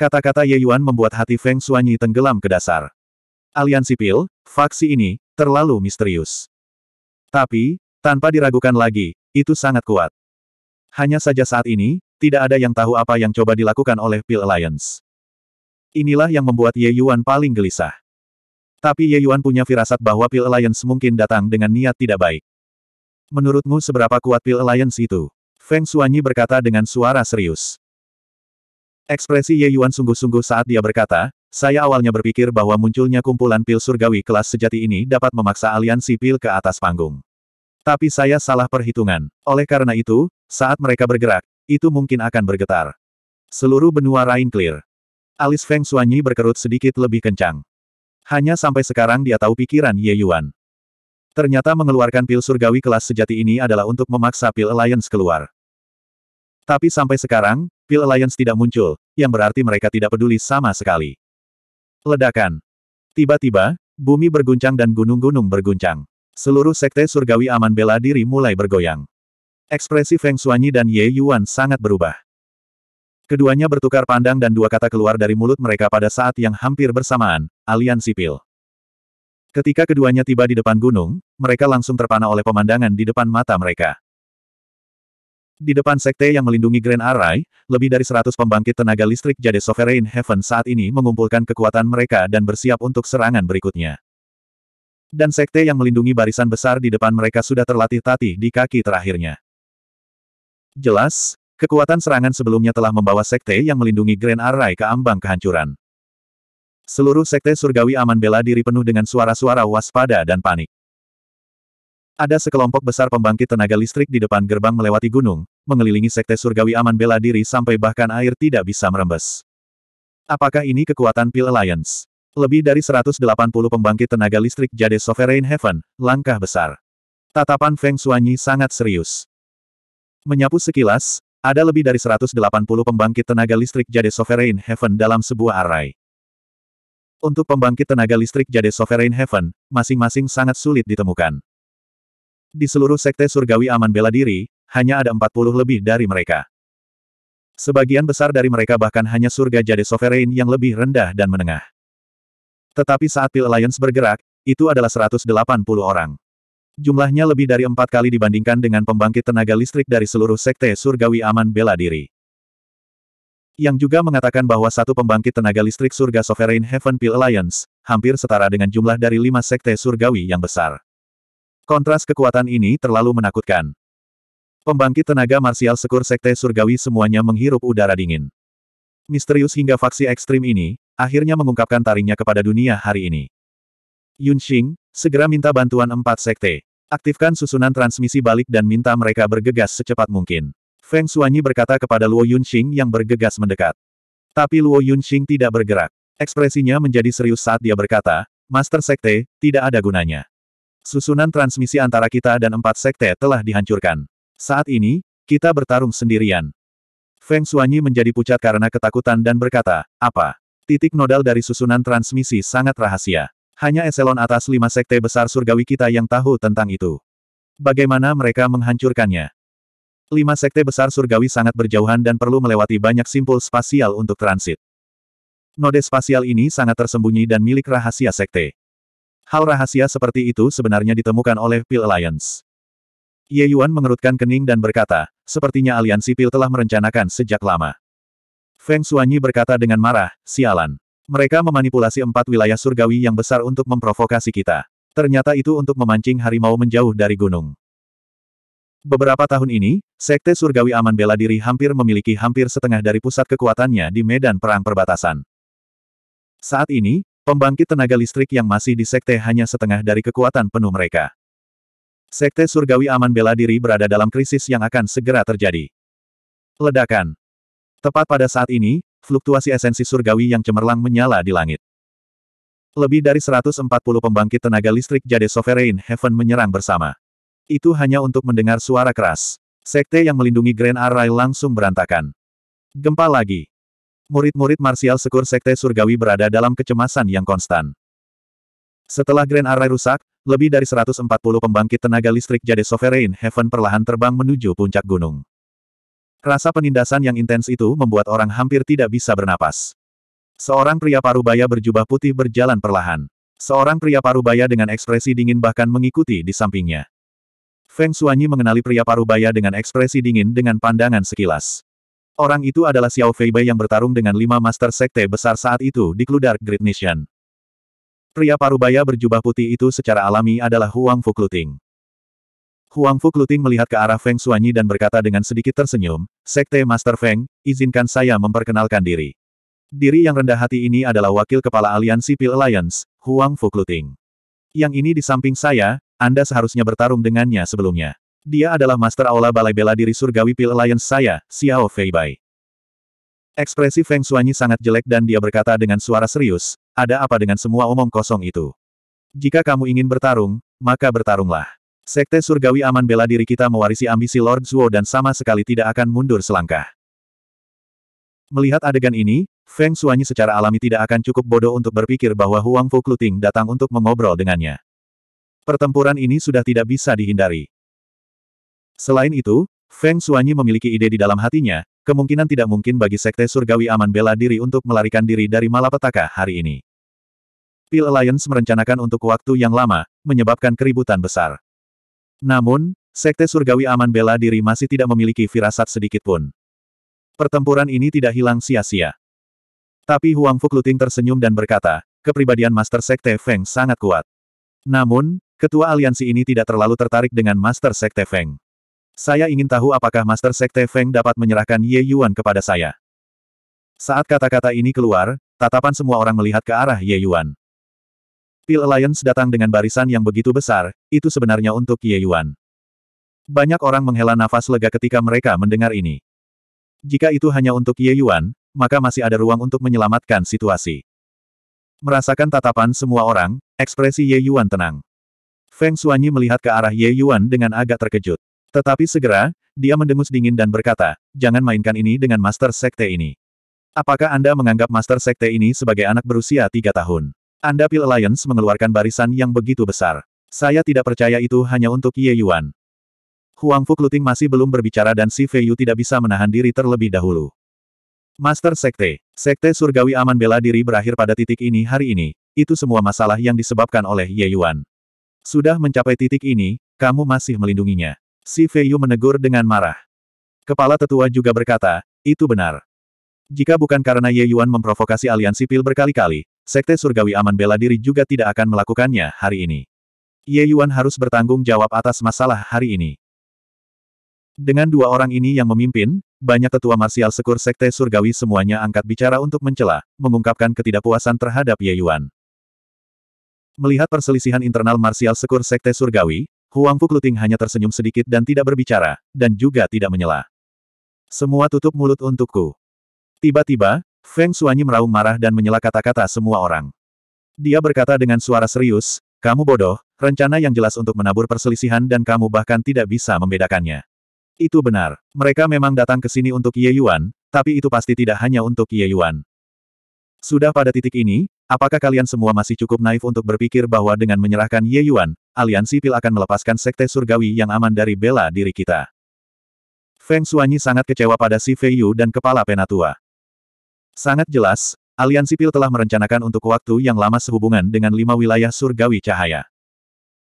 Kata-kata Ye Yuan membuat hati Feng Suanyi tenggelam ke dasar. Aliansi pil, faksi ini, terlalu misterius. Tapi, tanpa diragukan lagi, itu sangat kuat. Hanya saja saat ini, tidak ada yang tahu apa yang coba dilakukan oleh Pil Alliance. Inilah yang membuat Ye Yuan paling gelisah. Tapi Ye Yuan punya firasat bahwa Pil Alliance mungkin datang dengan niat tidak baik. Menurutmu seberapa kuat Pil Alliance itu? Feng Xuanyi berkata dengan suara serius. Ekspresi Ye Yuan sungguh-sungguh saat dia berkata, saya awalnya berpikir bahwa munculnya kumpulan pil surgawi kelas sejati ini dapat memaksa aliansi pil ke atas panggung. Tapi saya salah perhitungan. Oleh karena itu, saat mereka bergerak, itu mungkin akan bergetar. Seluruh benua Rain clear. Alis Feng Xuanyi berkerut sedikit lebih kencang. Hanya sampai sekarang dia tahu pikiran Ye Yuan. Ternyata mengeluarkan pil surgawi kelas sejati ini adalah untuk memaksa pil Alliance keluar. Tapi sampai sekarang, pil Alliance tidak muncul, yang berarti mereka tidak peduli sama sekali. Ledakan. Tiba-tiba, bumi berguncang dan gunung-gunung berguncang. Seluruh sekte surgawi aman bela diri mulai bergoyang. Ekspresi Feng Suanyi dan Ye Yuan sangat berubah. Keduanya bertukar pandang dan dua kata keluar dari mulut mereka pada saat yang hampir bersamaan, Aliansi Sipil. Ketika keduanya tiba di depan gunung, mereka langsung terpana oleh pemandangan di depan mata mereka. Di depan sekte yang melindungi Grand Array, lebih dari 100 pembangkit tenaga listrik Jade Sovereign Heaven saat ini mengumpulkan kekuatan mereka dan bersiap untuk serangan berikutnya. Dan sekte yang melindungi barisan besar di depan mereka sudah terlatih tatih di kaki terakhirnya. Jelas, kekuatan serangan sebelumnya telah membawa sekte yang melindungi Grand Array ke ambang kehancuran. Seluruh sekte surgawi aman bela diri penuh dengan suara-suara waspada dan panik. Ada sekelompok besar pembangkit tenaga listrik di depan gerbang melewati gunung, mengelilingi sekte surgawi aman bela diri sampai bahkan air tidak bisa merembes. Apakah ini kekuatan Pil Alliance? Lebih dari 180 pembangkit tenaga listrik Jade Sovereign Heaven, langkah besar. Tatapan Feng Suanyi sangat serius. Menyapu sekilas, ada lebih dari 180 pembangkit tenaga listrik Jade Sovereign Heaven dalam sebuah array. Untuk pembangkit tenaga listrik Jade Sovereign Heaven, masing-masing sangat sulit ditemukan. Di seluruh sekte surgawi aman bela diri, hanya ada 40 lebih dari mereka. Sebagian besar dari mereka bahkan hanya surga Jade Sovereign yang lebih rendah dan menengah. Tetapi saat Pil Alliance bergerak, itu adalah 180 orang. Jumlahnya lebih dari empat kali dibandingkan dengan pembangkit tenaga listrik dari seluruh sekte surgawi aman bela diri yang juga mengatakan bahwa satu pembangkit tenaga listrik surga Sovereign Heaven Pill Alliance, hampir setara dengan jumlah dari lima sekte surgawi yang besar. Kontras kekuatan ini terlalu menakutkan. Pembangkit tenaga marsial sekur sekte surgawi semuanya menghirup udara dingin. Misterius hingga faksi ekstrim ini, akhirnya mengungkapkan taringnya kepada dunia hari ini. Yun Xing, segera minta bantuan empat sekte. Aktifkan susunan transmisi balik dan minta mereka bergegas secepat mungkin. Feng Xuanyi berkata kepada Luo Yunxing yang bergegas mendekat. Tapi Luo Yunxing tidak bergerak. Ekspresinya menjadi serius saat dia berkata, Master Sekte, tidak ada gunanya. Susunan transmisi antara kita dan empat sekte telah dihancurkan. Saat ini, kita bertarung sendirian. Feng Xuanyi menjadi pucat karena ketakutan dan berkata, apa? Titik nodal dari susunan transmisi sangat rahasia. Hanya eselon atas lima sekte besar surgawi kita yang tahu tentang itu. Bagaimana mereka menghancurkannya? Lima sekte besar surgawi sangat berjauhan dan perlu melewati banyak simpul spasial untuk transit. Node spasial ini sangat tersembunyi dan milik rahasia sekte. Hal rahasia seperti itu sebenarnya ditemukan oleh Pil Alliance. Ye Yuan mengerutkan kening dan berkata, sepertinya aliansi Pil telah merencanakan sejak lama. Feng Xuanyi berkata dengan marah, sialan. Mereka memanipulasi empat wilayah surgawi yang besar untuk memprovokasi kita. Ternyata itu untuk memancing harimau menjauh dari gunung. Beberapa tahun ini, Sekte Surgawi Aman Bela Diri hampir memiliki hampir setengah dari pusat kekuatannya di medan perang perbatasan. Saat ini, pembangkit tenaga listrik yang masih di Sekte hanya setengah dari kekuatan penuh mereka. Sekte Surgawi Aman Bela Diri berada dalam krisis yang akan segera terjadi. Ledakan. Tepat pada saat ini, fluktuasi esensi surgawi yang cemerlang menyala di langit. Lebih dari 140 pembangkit tenaga listrik Jade Sovereign Heaven menyerang bersama. Itu hanya untuk mendengar suara keras. Sekte yang melindungi Grand Array langsung berantakan. Gempa lagi. Murid-murid marsial sekur Sekte Surgawi berada dalam kecemasan yang konstan. Setelah Grand Array rusak, lebih dari 140 pembangkit tenaga listrik Jade Sovereign Heaven perlahan terbang menuju puncak gunung. Rasa penindasan yang intens itu membuat orang hampir tidak bisa bernapas. Seorang pria parubaya berjubah putih berjalan perlahan. Seorang pria parubaya dengan ekspresi dingin bahkan mengikuti di sampingnya. Feng Suanyi mengenali pria parubaya dengan ekspresi dingin dengan pandangan sekilas. Orang itu adalah Xiao Feibei yang bertarung dengan lima master sekte besar saat itu di Kludar Great Nation. Pria parubaya berjubah putih itu secara alami adalah Huang Fukluting. Huang Fukluting melihat ke arah Feng Suanyi dan berkata dengan sedikit tersenyum, Sekte Master Feng, izinkan saya memperkenalkan diri. Diri yang rendah hati ini adalah wakil kepala aliansi Pil Alliance, Huang Fukluting. Yang ini di samping saya, anda seharusnya bertarung dengannya sebelumnya. Dia adalah Master Aula Balai Bela Diri Surgawi Pil Alliance saya, Xiao Fei Bai. Ekspresi Feng Suanyi sangat jelek dan dia berkata dengan suara serius, ada apa dengan semua omong kosong itu? Jika kamu ingin bertarung, maka bertarunglah. Sekte Surgawi Aman Bela Diri kita mewarisi ambisi Lord Zuo dan sama sekali tidak akan mundur selangkah. Melihat adegan ini, Feng Suanyi secara alami tidak akan cukup bodoh untuk berpikir bahwa Huang Fu Kluting datang untuk mengobrol dengannya. Pertempuran ini sudah tidak bisa dihindari. Selain itu, Feng Suanyi memiliki ide di dalam hatinya, kemungkinan tidak mungkin bagi Sekte Surgawi Aman bela diri untuk melarikan diri dari malapetaka hari ini. Pil Alliance merencanakan untuk waktu yang lama, menyebabkan keributan besar. Namun, Sekte Surgawi Aman bela diri masih tidak memiliki firasat sedikitpun. Pertempuran ini tidak hilang sia-sia. Tapi Huang luting tersenyum dan berkata, kepribadian Master Sekte Feng sangat kuat. Namun, Ketua aliansi ini tidak terlalu tertarik dengan Master Sekte Feng. Saya ingin tahu apakah Master Sekte Feng dapat menyerahkan Ye Yuan kepada saya. Saat kata-kata ini keluar, tatapan semua orang melihat ke arah Ye Yuan. Pil Alliance datang dengan barisan yang begitu besar, itu sebenarnya untuk Ye Yuan. Banyak orang menghela nafas lega ketika mereka mendengar ini. Jika itu hanya untuk Ye Yuan, maka masih ada ruang untuk menyelamatkan situasi. Merasakan tatapan semua orang, ekspresi Ye Yuan tenang. Feng Xuanyi melihat ke arah Ye Yuan dengan agak terkejut. Tetapi segera, dia mendengus dingin dan berkata, jangan mainkan ini dengan Master Sekte ini. Apakah Anda menganggap Master Sekte ini sebagai anak berusia tiga tahun? Anda Pil Alliance mengeluarkan barisan yang begitu besar. Saya tidak percaya itu hanya untuk Ye Yuan. Huang Fu Kluting masih belum berbicara dan si Fei Yu tidak bisa menahan diri terlebih dahulu. Master Sekte, Sekte Surgawi Aman Bela Diri berakhir pada titik ini hari ini, itu semua masalah yang disebabkan oleh Ye Yuan. Sudah mencapai titik ini, kamu masih melindunginya. Si Feiyu menegur dengan marah. Kepala tetua juga berkata, itu benar. Jika bukan karena Ye Yuan memprovokasi aliansi pil berkali-kali, Sekte Surgawi Aman Bela Diri juga tidak akan melakukannya hari ini. Ye Yuan harus bertanggung jawab atas masalah hari ini. Dengan dua orang ini yang memimpin, banyak tetua marsial sekur Sekte Surgawi semuanya angkat bicara untuk mencela, mengungkapkan ketidakpuasan terhadap Ye Yuan. Melihat perselisihan internal marsial sekur Sekte Surgawi, Huang Fukluting hanya tersenyum sedikit dan tidak berbicara, dan juga tidak menyela. Semua tutup mulut untukku. Tiba-tiba, Feng Suanyi meraung marah dan menyela kata-kata semua orang. Dia berkata dengan suara serius, kamu bodoh, rencana yang jelas untuk menabur perselisihan dan kamu bahkan tidak bisa membedakannya. Itu benar, mereka memang datang ke sini untuk Ye Yuan, tapi itu pasti tidak hanya untuk Ye Yuan. Sudah pada titik ini, apakah kalian semua masih cukup naif untuk berpikir bahwa dengan menyerahkan Ye Yuan, aliansi Pil akan melepaskan sekte surgawi yang aman dari bela diri kita? Feng Xuanyi sangat kecewa pada si Fei Yu dan kepala penatua. Sangat jelas, aliansi Pil telah merencanakan untuk waktu yang lama sehubungan dengan lima wilayah surgawi cahaya.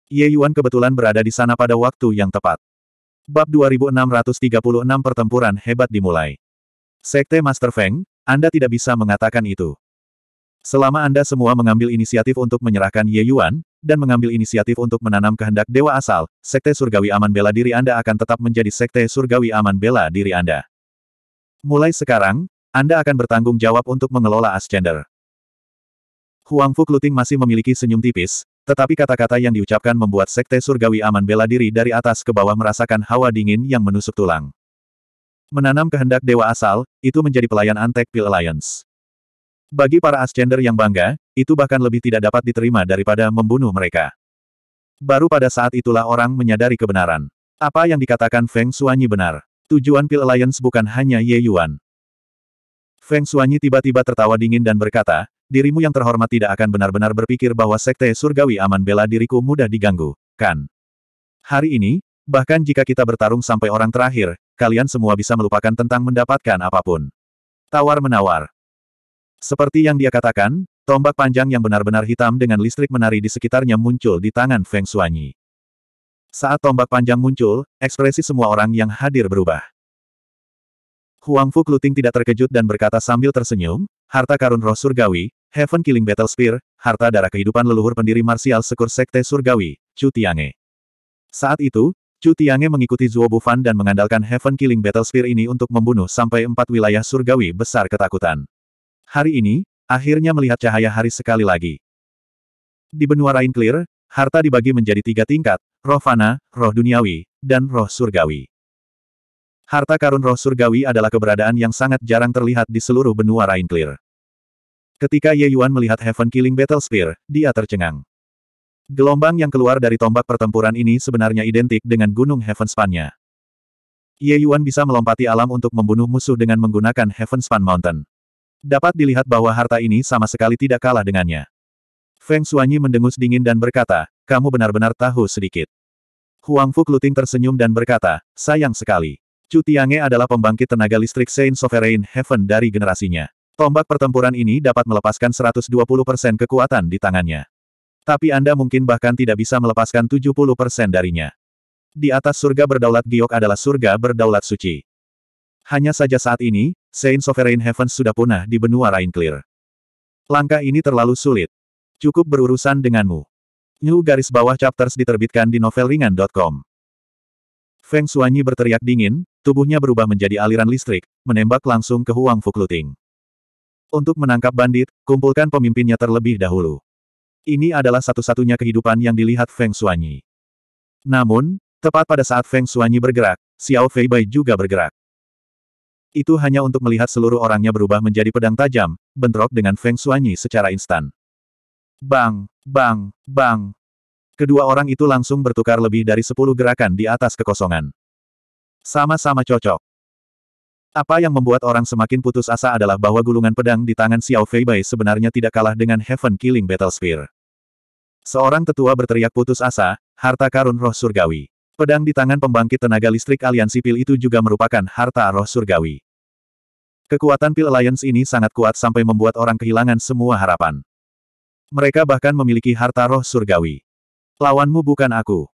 Ye Yuan kebetulan berada di sana pada waktu yang tepat. Bab 2636 Pertempuran Hebat dimulai. Sekte Master Feng, Anda tidak bisa mengatakan itu. Selama Anda semua mengambil inisiatif untuk menyerahkan Ye Yuan, dan mengambil inisiatif untuk menanam kehendak dewa asal, Sekte Surgawi Aman Bela Diri Anda akan tetap menjadi Sekte Surgawi Aman Bela Diri Anda. Mulai sekarang, Anda akan bertanggung jawab untuk mengelola Ascender. Huang Fu Kluting masih memiliki senyum tipis, tetapi kata-kata yang diucapkan membuat Sekte Surgawi Aman Bela Diri dari atas ke bawah merasakan hawa dingin yang menusuk tulang. Menanam kehendak dewa asal, itu menjadi pelayan Antek Pil Alliance. Bagi para Ascender yang bangga, itu bahkan lebih tidak dapat diterima daripada membunuh mereka. Baru pada saat itulah orang menyadari kebenaran. Apa yang dikatakan Feng Suanyi benar. Tujuan Pil Alliance bukan hanya Ye Yuan. Feng Suanyi tiba-tiba tertawa dingin dan berkata, dirimu yang terhormat tidak akan benar-benar berpikir bahwa Sekte Surgawi aman bela diriku mudah diganggu, kan? Hari ini, bahkan jika kita bertarung sampai orang terakhir, kalian semua bisa melupakan tentang mendapatkan apapun. Tawar-menawar, seperti yang dia katakan, tombak panjang yang benar-benar hitam dengan listrik menari di sekitarnya muncul di tangan Feng Xuanyi. Saat tombak panjang muncul, ekspresi semua orang yang hadir berubah. Huang Fu Kluting tidak terkejut dan berkata sambil tersenyum, harta karun roh surgawi, Heaven Killing Battle Spear, harta darah kehidupan leluhur pendiri marsial sekur sekte surgawi, Chu Tiange. Saat itu, Chu Tiange mengikuti Zuo Bufan dan mengandalkan Heaven Killing Battle Spear ini untuk membunuh sampai empat wilayah surgawi besar ketakutan. Hari ini, akhirnya melihat cahaya hari sekali lagi. Di benua Rain Clear, harta dibagi menjadi tiga tingkat, roh fana, roh duniawi, dan roh surgawi. Harta karun roh surgawi adalah keberadaan yang sangat jarang terlihat di seluruh benua Rain Clear. Ketika Ye Yuan melihat Heaven Killing Battle Spear, dia tercengang. Gelombang yang keluar dari tombak pertempuran ini sebenarnya identik dengan Gunung Heaven Span-nya. Ye Yuan bisa melompati alam untuk membunuh musuh dengan menggunakan Heaven Span Mountain. Dapat dilihat bahwa harta ini sama sekali tidak kalah dengannya. Feng Xuanyi mendengus dingin dan berkata, kamu benar-benar tahu sedikit. Huang Fu Kluting tersenyum dan berkata, sayang sekali. Chu Tiange adalah pembangkit tenaga listrik Saint Sovereign Heaven dari generasinya. Tombak pertempuran ini dapat melepaskan 120% kekuatan di tangannya. Tapi Anda mungkin bahkan tidak bisa melepaskan 70% darinya. Di atas surga berdaulat giok adalah surga berdaulat suci. Hanya saja saat ini, Saint Sovereign Heavens sudah punah di benua Clear. Langkah ini terlalu sulit. Cukup berurusan denganmu. New garis bawah chapters diterbitkan di novelringan.com. Feng Suanyi berteriak dingin, tubuhnya berubah menjadi aliran listrik, menembak langsung ke Huang Fukluting. Untuk menangkap bandit, kumpulkan pemimpinnya terlebih dahulu. Ini adalah satu-satunya kehidupan yang dilihat Feng Suanyi. Namun, tepat pada saat Feng Suanyi bergerak, Xiao Fei Bai juga bergerak. Itu hanya untuk melihat seluruh orangnya berubah menjadi pedang tajam, bentrok dengan Feng Xuanyi secara instan. Bang, bang, bang. Kedua orang itu langsung bertukar lebih dari sepuluh gerakan di atas kekosongan. Sama-sama cocok. Apa yang membuat orang semakin putus asa adalah bahwa gulungan pedang di tangan Xiao Fei Feibai sebenarnya tidak kalah dengan Heaven Killing Battle Spear. Seorang tetua berteriak putus asa, harta karun roh surgawi. Pedang di tangan pembangkit tenaga listrik aliansi pil itu juga merupakan harta roh surgawi. Kekuatan Pil Alliance ini sangat kuat sampai membuat orang kehilangan semua harapan. Mereka bahkan memiliki harta roh surgawi. Lawanmu bukan aku.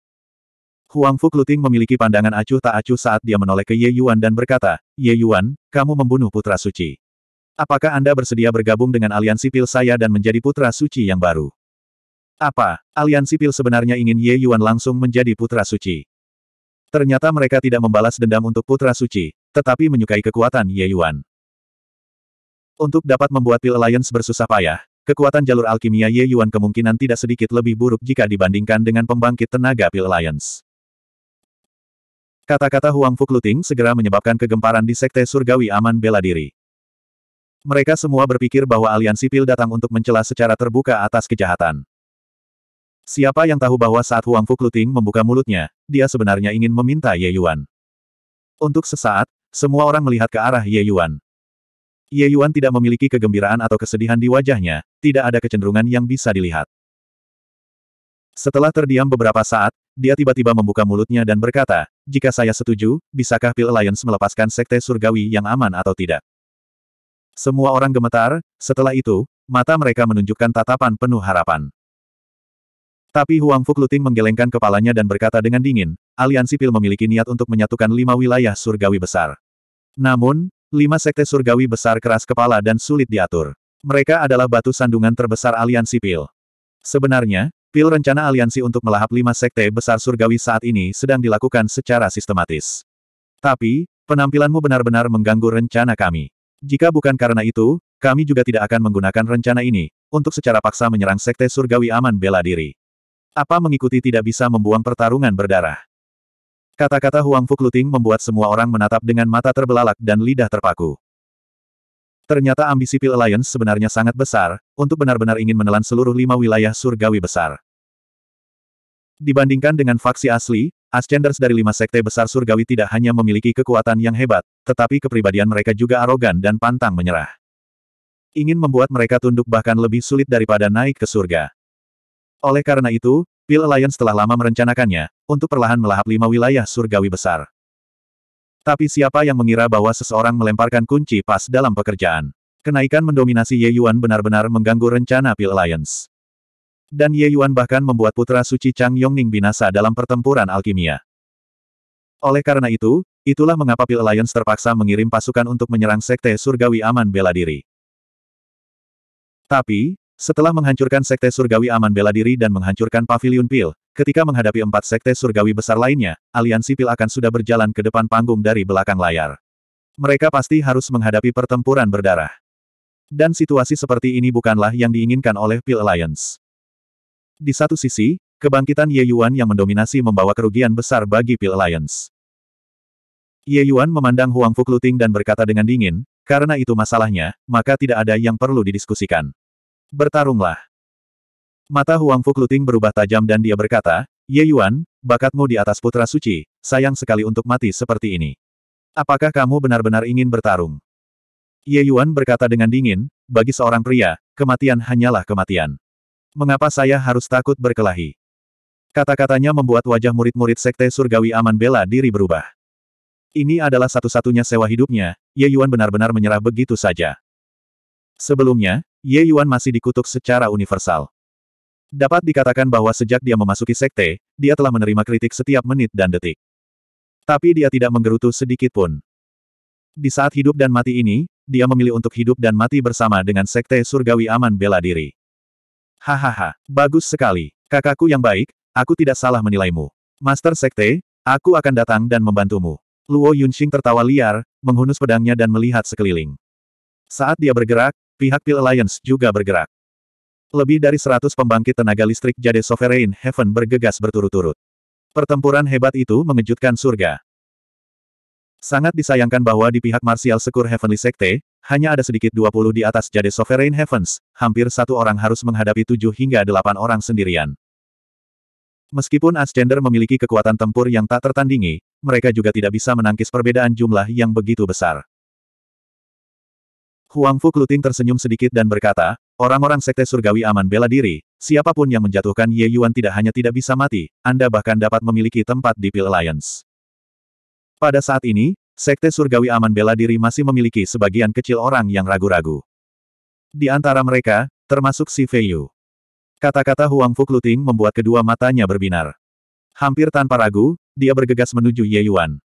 Huang Fu Kluting memiliki pandangan acuh tak acuh saat dia menoleh ke Ye Yuan dan berkata, Ye Yuan, kamu membunuh putra suci. Apakah Anda bersedia bergabung dengan aliansi pil saya dan menjadi putra suci yang baru? Apa, aliansi pil sebenarnya ingin Ye Yuan langsung menjadi putra suci? Ternyata mereka tidak membalas dendam untuk Putra Suci, tetapi menyukai kekuatan Ye Yuan. Untuk dapat membuat Pil Alliance bersusah payah, kekuatan jalur alkimia Ye Yuan kemungkinan tidak sedikit lebih buruk jika dibandingkan dengan pembangkit tenaga Pil Alliance. Kata-kata Huang Fu Fukluting segera menyebabkan kegemparan di Sekte Surgawi Aman Bela Diri. Mereka semua berpikir bahwa aliansi Pil datang untuk mencela secara terbuka atas kejahatan. Siapa yang tahu bahwa saat Huang Fu Kluting membuka mulutnya, dia sebenarnya ingin meminta Ye Yuan. Untuk sesaat, semua orang melihat ke arah Ye Yuan. Ye Yuan tidak memiliki kegembiraan atau kesedihan di wajahnya, tidak ada kecenderungan yang bisa dilihat. Setelah terdiam beberapa saat, dia tiba-tiba membuka mulutnya dan berkata, jika saya setuju, bisakah Pil Alliance melepaskan Sekte Surgawi yang aman atau tidak? Semua orang gemetar, setelah itu, mata mereka menunjukkan tatapan penuh harapan. Tapi Huang Fuk Luting menggelengkan kepalanya dan berkata dengan dingin, aliansi pil memiliki niat untuk menyatukan lima wilayah surgawi besar. Namun, lima sekte surgawi besar keras kepala dan sulit diatur. Mereka adalah batu sandungan terbesar aliansi pil. Sebenarnya, pil rencana aliansi untuk melahap lima sekte besar surgawi saat ini sedang dilakukan secara sistematis. Tapi, penampilanmu benar-benar mengganggu rencana kami. Jika bukan karena itu, kami juga tidak akan menggunakan rencana ini, untuk secara paksa menyerang sekte surgawi aman bela diri. Apa mengikuti tidak bisa membuang pertarungan berdarah. Kata-kata Huang Fu Fukluting membuat semua orang menatap dengan mata terbelalak dan lidah terpaku. Ternyata ambisi Pil Alliance sebenarnya sangat besar, untuk benar-benar ingin menelan seluruh lima wilayah surgawi besar. Dibandingkan dengan faksi asli, Ascenders dari lima sekte besar surgawi tidak hanya memiliki kekuatan yang hebat, tetapi kepribadian mereka juga arogan dan pantang menyerah. Ingin membuat mereka tunduk bahkan lebih sulit daripada naik ke surga. Oleh karena itu, Pil Alliance telah lama merencanakannya, untuk perlahan melahap lima wilayah surgawi besar. Tapi siapa yang mengira bahwa seseorang melemparkan kunci pas dalam pekerjaan? Kenaikan mendominasi Ye Yuan benar-benar mengganggu rencana Pil Alliance. Dan Ye Yuan bahkan membuat putra suci Chang Yongning binasa dalam pertempuran alkimia. Oleh karena itu, itulah mengapa Pil Alliance terpaksa mengirim pasukan untuk menyerang Sekte Surgawi Aman Bela Diri. Tapi, setelah menghancurkan Sekte Surgawi Aman Bela Diri dan menghancurkan pavilion Pil, ketika menghadapi empat Sekte Surgawi besar lainnya, aliansi Pil akan sudah berjalan ke depan panggung dari belakang layar. Mereka pasti harus menghadapi pertempuran berdarah. Dan situasi seperti ini bukanlah yang diinginkan oleh Pil Alliance. Di satu sisi, kebangkitan Ye Yuan yang mendominasi membawa kerugian besar bagi Pil Alliance. Ye Yuan memandang Huang Fu Kluting dan berkata dengan dingin, karena itu masalahnya, maka tidak ada yang perlu didiskusikan bertarunglah. Mata Huang Fu Kluting berubah tajam dan dia berkata, Ye Yuan, bakatmu di atas putra suci, sayang sekali untuk mati seperti ini. Apakah kamu benar-benar ingin bertarung? Ye Yuan berkata dengan dingin, bagi seorang pria, kematian hanyalah kematian. Mengapa saya harus takut berkelahi? Kata-katanya membuat wajah murid-murid Sekte Surgawi Aman Bela diri berubah. Ini adalah satu-satunya sewa hidupnya, Ye Yuan benar-benar menyerah begitu saja. Sebelumnya, Ye Yuan masih dikutuk secara universal. Dapat dikatakan bahwa sejak dia memasuki sekte, dia telah menerima kritik setiap menit dan detik. Tapi dia tidak menggerutu sedikit pun. Di saat hidup dan mati ini, dia memilih untuk hidup dan mati bersama dengan sekte surgawi aman bela diri. Hahaha, bagus sekali. Kakakku yang baik, aku tidak salah menilaimu. Master sekte, aku akan datang dan membantumu. Luo Yunxing tertawa liar, menghunus pedangnya dan melihat sekeliling. Saat dia bergerak, pihak Pil Alliance juga bergerak. Lebih dari 100 pembangkit tenaga listrik Jade Sovereign Heaven bergegas berturut-turut. Pertempuran hebat itu mengejutkan surga. Sangat disayangkan bahwa di pihak Martial Sekur Heavenly Sekte, hanya ada sedikit 20 di atas Jade Sovereign Heavens, hampir satu orang harus menghadapi 7 hingga 8 orang sendirian. Meskipun Ascender memiliki kekuatan tempur yang tak tertandingi, mereka juga tidak bisa menangkis perbedaan jumlah yang begitu besar. Huang Fu Kluting tersenyum sedikit dan berkata, orang-orang sekte surgawi aman bela diri, siapapun yang menjatuhkan Ye Yuan tidak hanya tidak bisa mati, Anda bahkan dapat memiliki tempat di Pil Alliance. Pada saat ini, sekte surgawi aman bela diri masih memiliki sebagian kecil orang yang ragu-ragu. Di antara mereka, termasuk si Fei Yu. Kata-kata Huang Fu Kluting membuat kedua matanya berbinar. Hampir tanpa ragu, dia bergegas menuju Ye Yuan.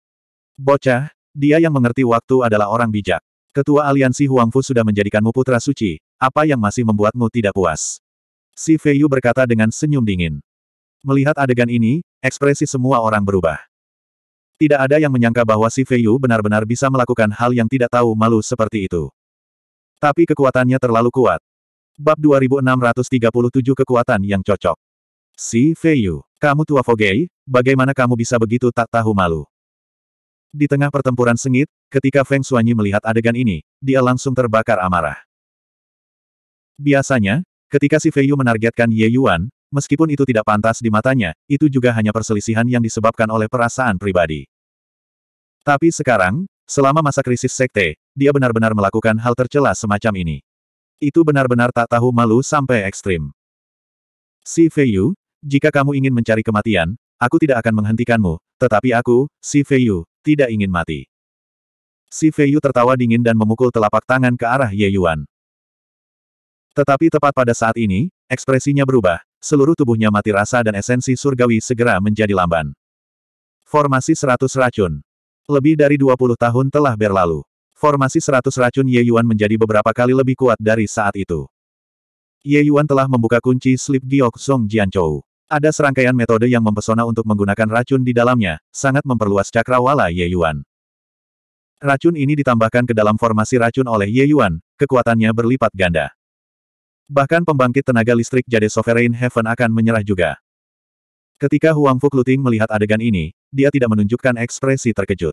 Bocah, dia yang mengerti waktu adalah orang bijak. Ketua aliansi Huangfu sudah menjadikanmu putra suci, apa yang masih membuatmu tidak puas? Si Feiyu berkata dengan senyum dingin. Melihat adegan ini, ekspresi semua orang berubah. Tidak ada yang menyangka bahwa si Feiyu benar-benar bisa melakukan hal yang tidak tahu malu seperti itu. Tapi kekuatannya terlalu kuat. Bab 2637 Kekuatan yang Cocok Si Feiyu, kamu tua Fogei, bagaimana kamu bisa begitu tak tahu malu? Di tengah pertempuran sengit, ketika Feng Xuanyi melihat adegan ini, dia langsung terbakar amarah. Biasanya, ketika si Feiyu menargetkan Ye Yuan, meskipun itu tidak pantas di matanya, itu juga hanya perselisihan yang disebabkan oleh perasaan pribadi. Tapi sekarang, selama masa krisis sekte, dia benar-benar melakukan hal tercela semacam ini. Itu benar-benar tak tahu malu sampai ekstrim. Si Feiyu, jika kamu ingin mencari kematian, aku tidak akan menghentikanmu, tetapi aku, si Feiyu, tidak ingin mati. Si Feiyu tertawa dingin dan memukul telapak tangan ke arah Ye Yuan. Tetapi tepat pada saat ini, ekspresinya berubah, seluruh tubuhnya mati rasa dan esensi surgawi segera menjadi lamban. Formasi 100 racun. Lebih dari 20 tahun telah berlalu. Formasi 100 racun Ye Yuan menjadi beberapa kali lebih kuat dari saat itu. Ye Yuan telah membuka kunci slip giok Song Jianchou. Ada serangkaian metode yang mempesona untuk menggunakan racun di dalamnya, sangat memperluas cakrawala Ye Yuan. Racun ini ditambahkan ke dalam formasi racun oleh Ye Yuan, kekuatannya berlipat ganda. Bahkan pembangkit tenaga listrik Jade Sovereign Heaven akan menyerah juga. Ketika Huang Fu Kluting melihat adegan ini, dia tidak menunjukkan ekspresi terkejut.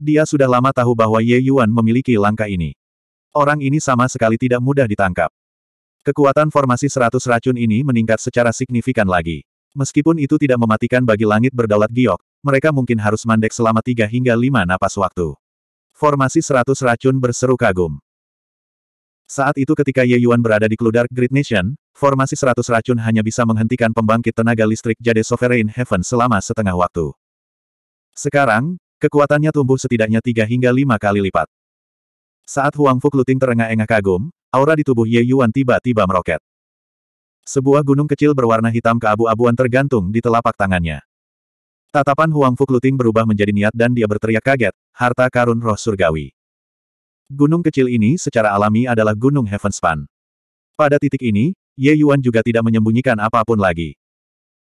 Dia sudah lama tahu bahwa Ye Yuan memiliki langkah ini. Orang ini sama sekali tidak mudah ditangkap. Kekuatan formasi seratus racun ini meningkat secara signifikan lagi. Meskipun itu tidak mematikan bagi langit berdaulat giok, mereka mungkin harus mandek selama tiga hingga lima napas waktu. Formasi seratus racun berseru kagum. Saat itu ketika Ye Yuan berada di Kludark Great Nation, formasi seratus racun hanya bisa menghentikan pembangkit tenaga listrik Jade Sovereign Heaven selama setengah waktu. Sekarang, kekuatannya tumbuh setidaknya tiga hingga lima kali lipat. Saat Huang Fu Kluting terengah-engah kagum, Aura di tubuh Ye Yuan tiba-tiba meroket. Sebuah gunung kecil berwarna hitam keabu-abuan tergantung di telapak tangannya. Tatapan Huang Fu Kluting berubah menjadi niat dan dia berteriak kaget, harta karun roh surgawi. Gunung kecil ini secara alami adalah Gunung Heavenspan. Pada titik ini, Ye Yuan juga tidak menyembunyikan apapun lagi.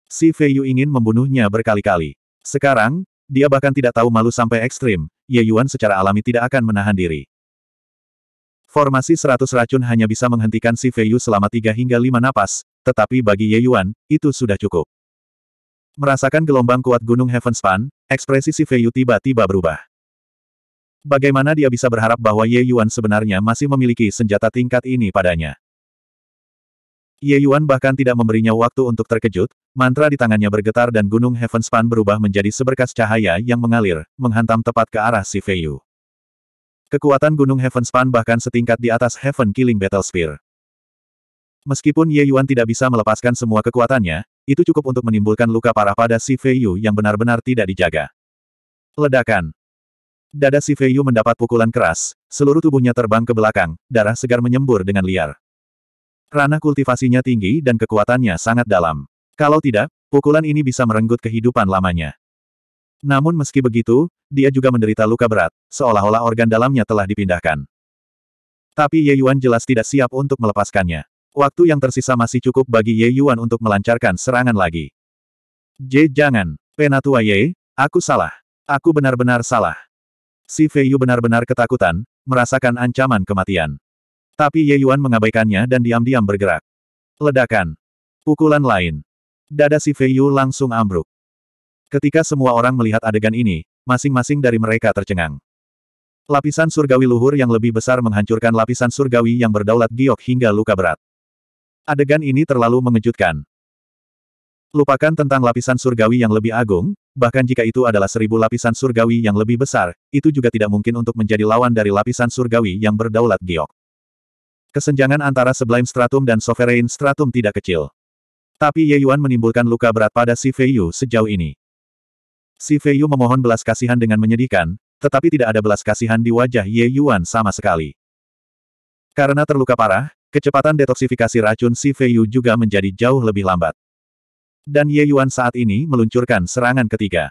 Si Fei Yu ingin membunuhnya berkali-kali. Sekarang, dia bahkan tidak tahu malu sampai ekstrim, Ye Yuan secara alami tidak akan menahan diri. Formasi seratus racun hanya bisa menghentikan si Feiyu selama tiga hingga lima napas, tetapi bagi Ye Yuan, itu sudah cukup. Merasakan gelombang kuat Gunung Heavenspan, ekspresi si Feiyu tiba-tiba berubah. Bagaimana dia bisa berharap bahwa Ye Yuan sebenarnya masih memiliki senjata tingkat ini padanya? Ye Yuan bahkan tidak memberinya waktu untuk terkejut, mantra di tangannya bergetar dan Gunung Heavenspan berubah menjadi seberkas cahaya yang mengalir, menghantam tepat ke arah si Feiyu. Kekuatan Gunung Heaven Span bahkan setingkat di atas Heaven Killing Battle Spear. Meskipun Ye Yuan tidak bisa melepaskan semua kekuatannya, itu cukup untuk menimbulkan luka parah pada si Fei Yu yang benar-benar tidak dijaga. Ledakan. Dada si Fei Yu mendapat pukulan keras, seluruh tubuhnya terbang ke belakang, darah segar menyembur dengan liar. Ranah kultivasinya tinggi dan kekuatannya sangat dalam. Kalau tidak, pukulan ini bisa merenggut kehidupan lamanya. Namun meski begitu, dia juga menderita luka berat, seolah-olah organ dalamnya telah dipindahkan. Tapi Ye Yuan jelas tidak siap untuk melepaskannya. Waktu yang tersisa masih cukup bagi Ye Yuan untuk melancarkan serangan lagi. J jangan, Penatua Ye, aku salah. Aku benar-benar salah. Si Fei Yu benar-benar ketakutan, merasakan ancaman kematian. Tapi Ye Yuan mengabaikannya dan diam-diam bergerak. Ledakan. Pukulan lain. Dada si Fei Yu langsung ambruk. Ketika semua orang melihat adegan ini, masing-masing dari mereka tercengang. Lapisan surgawi luhur yang lebih besar menghancurkan lapisan surgawi yang berdaulat giok hingga luka berat. Adegan ini terlalu mengejutkan. Lupakan tentang lapisan surgawi yang lebih agung, bahkan jika itu adalah seribu lapisan surgawi yang lebih besar, itu juga tidak mungkin untuk menjadi lawan dari lapisan surgawi yang berdaulat giok. Kesenjangan antara Sublime Stratum dan Sovereign Stratum tidak kecil. Tapi Ye Yuan menimbulkan luka berat pada si Fei Yu sejauh ini. Si Feiyu memohon belas kasihan dengan menyedihkan, tetapi tidak ada belas kasihan di wajah Ye Yuan sama sekali. Karena terluka parah, kecepatan detoksifikasi racun si Feiyu juga menjadi jauh lebih lambat. Dan Ye Yuan saat ini meluncurkan serangan ketiga.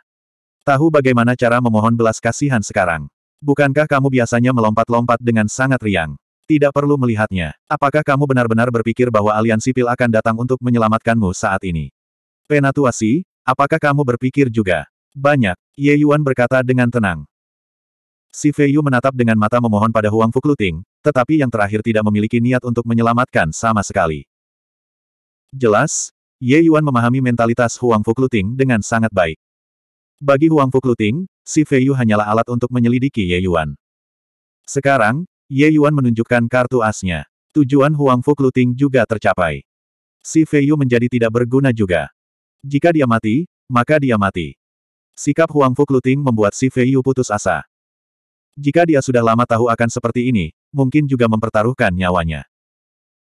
Tahu bagaimana cara memohon belas kasihan sekarang? Bukankah kamu biasanya melompat-lompat dengan sangat riang? Tidak perlu melihatnya. Apakah kamu benar-benar berpikir bahwa aliansi sipil akan datang untuk menyelamatkanmu saat ini? Penatuasi, apakah kamu berpikir juga? Banyak, Ye Yuan berkata dengan tenang. Si Fei Yu menatap dengan mata memohon pada Huang Fukluting, tetapi yang terakhir tidak memiliki niat untuk menyelamatkan sama sekali. Jelas, Ye Yuan memahami mentalitas Huang Fukluting dengan sangat baik. Bagi Huang Fukluting, si Fei Yu hanyalah alat untuk menyelidiki Ye Yuan. Sekarang, Ye Yuan menunjukkan kartu asnya. Tujuan Huang Fukluting juga tercapai. Si Fei Yu menjadi tidak berguna juga. Jika dia mati, maka dia mati. Sikap Huang Fu kluting membuat si Fei Yu putus asa. Jika dia sudah lama tahu akan seperti ini, mungkin juga mempertaruhkan nyawanya.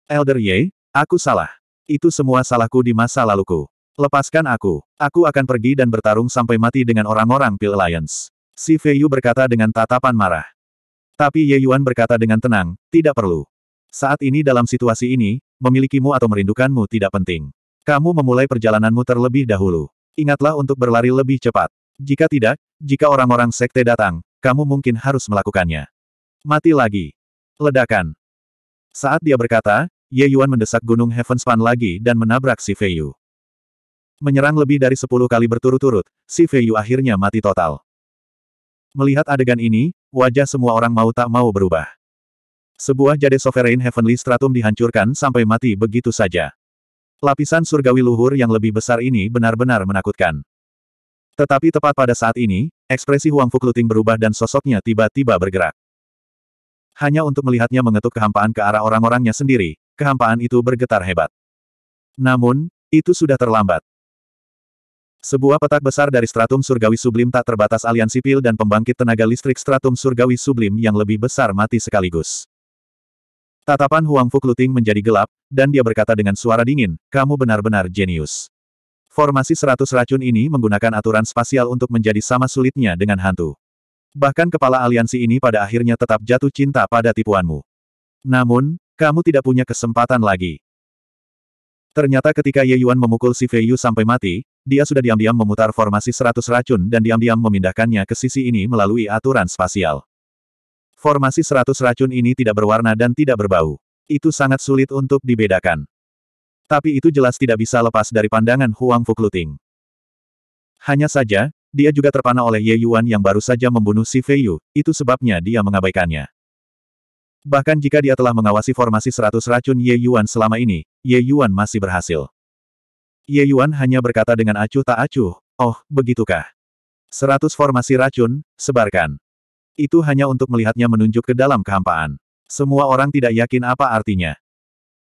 Elder Ye, aku salah. Itu semua salahku di masa laluku. Lepaskan aku. Aku akan pergi dan bertarung sampai mati dengan orang-orang Pil Alliance. Si Fei Yu berkata dengan tatapan marah. Tapi Ye Yuan berkata dengan tenang, tidak perlu. Saat ini dalam situasi ini, memilikimu atau merindukanmu tidak penting. Kamu memulai perjalananmu terlebih dahulu. Ingatlah untuk berlari lebih cepat. Jika tidak, jika orang-orang sekte datang, kamu mungkin harus melakukannya. Mati lagi. Ledakan. Saat dia berkata, Ye Yuan mendesak gunung Heavenspan lagi dan menabrak si Fei Yu. Menyerang lebih dari sepuluh kali berturut-turut, si Fei Yu akhirnya mati total. Melihat adegan ini, wajah semua orang mau tak mau berubah. Sebuah jade sovereign heavenly stratum dihancurkan sampai mati begitu saja. Lapisan surgawi luhur yang lebih besar ini benar-benar menakutkan. Tetapi tepat pada saat ini, ekspresi Huang Fukluting berubah dan sosoknya tiba-tiba bergerak. Hanya untuk melihatnya mengetuk kehampaan ke arah orang-orangnya sendiri, kehampaan itu bergetar hebat. Namun, itu sudah terlambat. Sebuah petak besar dari stratum surgawi sublim tak terbatas alian sipil dan pembangkit tenaga listrik stratum surgawi sublim yang lebih besar mati sekaligus. Tatapan Huang Fukluting menjadi gelap, dan dia berkata dengan suara dingin, kamu benar-benar jenius. Formasi seratus racun ini menggunakan aturan spasial untuk menjadi sama sulitnya dengan hantu. Bahkan kepala aliansi ini pada akhirnya tetap jatuh cinta pada tipuanmu. Namun, kamu tidak punya kesempatan lagi. Ternyata ketika Ye Yuan memukul si Fei Yu sampai mati, dia sudah diam-diam memutar formasi seratus racun dan diam-diam memindahkannya ke sisi ini melalui aturan spasial. Formasi seratus racun ini tidak berwarna dan tidak berbau. Itu sangat sulit untuk dibedakan. Tapi itu jelas tidak bisa lepas dari pandangan Huang Fu Fukluting. Hanya saja, dia juga terpana oleh Ye Yuan yang baru saja membunuh si Fei Yu, itu sebabnya dia mengabaikannya. Bahkan jika dia telah mengawasi formasi seratus racun Ye Yuan selama ini, Ye Yuan masih berhasil. Ye Yuan hanya berkata dengan acuh tak acuh, oh, begitukah? Seratus formasi racun, sebarkan. Itu hanya untuk melihatnya menunjuk ke dalam kehampaan. Semua orang tidak yakin apa artinya.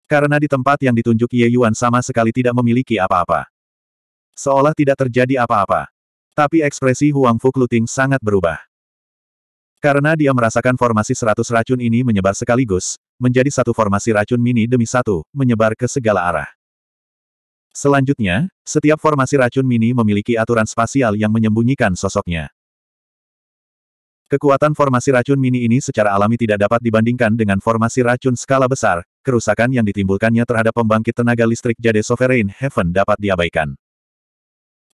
Karena di tempat yang ditunjuk Ye Yuan sama sekali tidak memiliki apa-apa. Seolah tidak terjadi apa-apa. Tapi ekspresi Huang Fu Kluting sangat berubah. Karena dia merasakan formasi seratus racun ini menyebar sekaligus, menjadi satu formasi racun mini demi satu, menyebar ke segala arah. Selanjutnya, setiap formasi racun mini memiliki aturan spasial yang menyembunyikan sosoknya. Kekuatan formasi racun mini ini secara alami tidak dapat dibandingkan dengan formasi racun skala besar, kerusakan yang ditimbulkannya terhadap pembangkit tenaga listrik Jade Sovereign Heaven dapat diabaikan.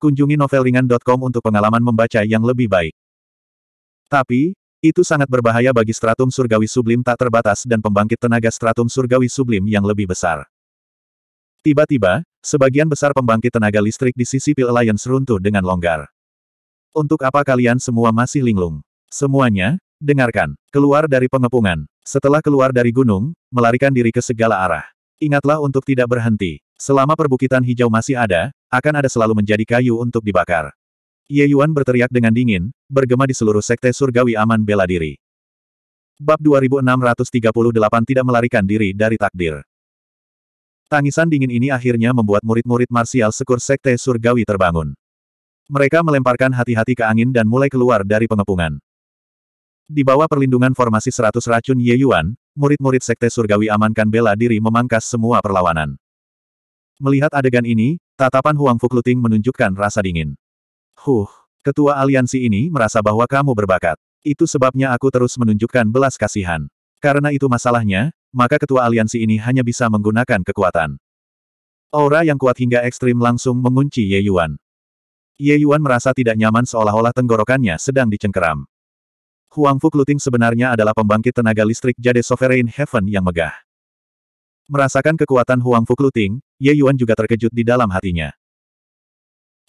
Kunjungi novelringan.com untuk pengalaman membaca yang lebih baik. Tapi, itu sangat berbahaya bagi stratum surgawi sublim tak terbatas dan pembangkit tenaga stratum surgawi sublim yang lebih besar. Tiba-tiba, sebagian besar pembangkit tenaga listrik di sisi Pil Alliance runtuh dengan longgar. Untuk apa kalian semua masih linglung? Semuanya, dengarkan. Keluar dari pengepungan. Setelah keluar dari gunung, melarikan diri ke segala arah. Ingatlah untuk tidak berhenti. Selama perbukitan hijau masih ada, akan ada selalu menjadi kayu untuk dibakar. Ye Yuan berteriak dengan dingin, bergema di seluruh sekte surgawi aman bela diri. Bab 2638 tidak melarikan diri dari takdir. Tangisan dingin ini akhirnya membuat murid-murid marsial sekur sekte surgawi terbangun. Mereka melemparkan hati-hati ke angin dan mulai keluar dari pengepungan. Di bawah perlindungan formasi 100 racun Ye Yuan, murid-murid Sekte Surgawi amankan bela diri memangkas semua perlawanan. Melihat adegan ini, tatapan Huang Fu Fukluting menunjukkan rasa dingin. Huh, ketua aliansi ini merasa bahwa kamu berbakat. Itu sebabnya aku terus menunjukkan belas kasihan. Karena itu masalahnya, maka ketua aliansi ini hanya bisa menggunakan kekuatan. Aura yang kuat hingga ekstrim langsung mengunci Ye Yuan. Ye Yuan merasa tidak nyaman seolah-olah tenggorokannya sedang dicengkeram. Huang Fu Kluting sebenarnya adalah pembangkit tenaga listrik Jade Sovereign Heaven yang megah. Merasakan kekuatan Huang Fu Kluting, Ye Yuan juga terkejut di dalam hatinya.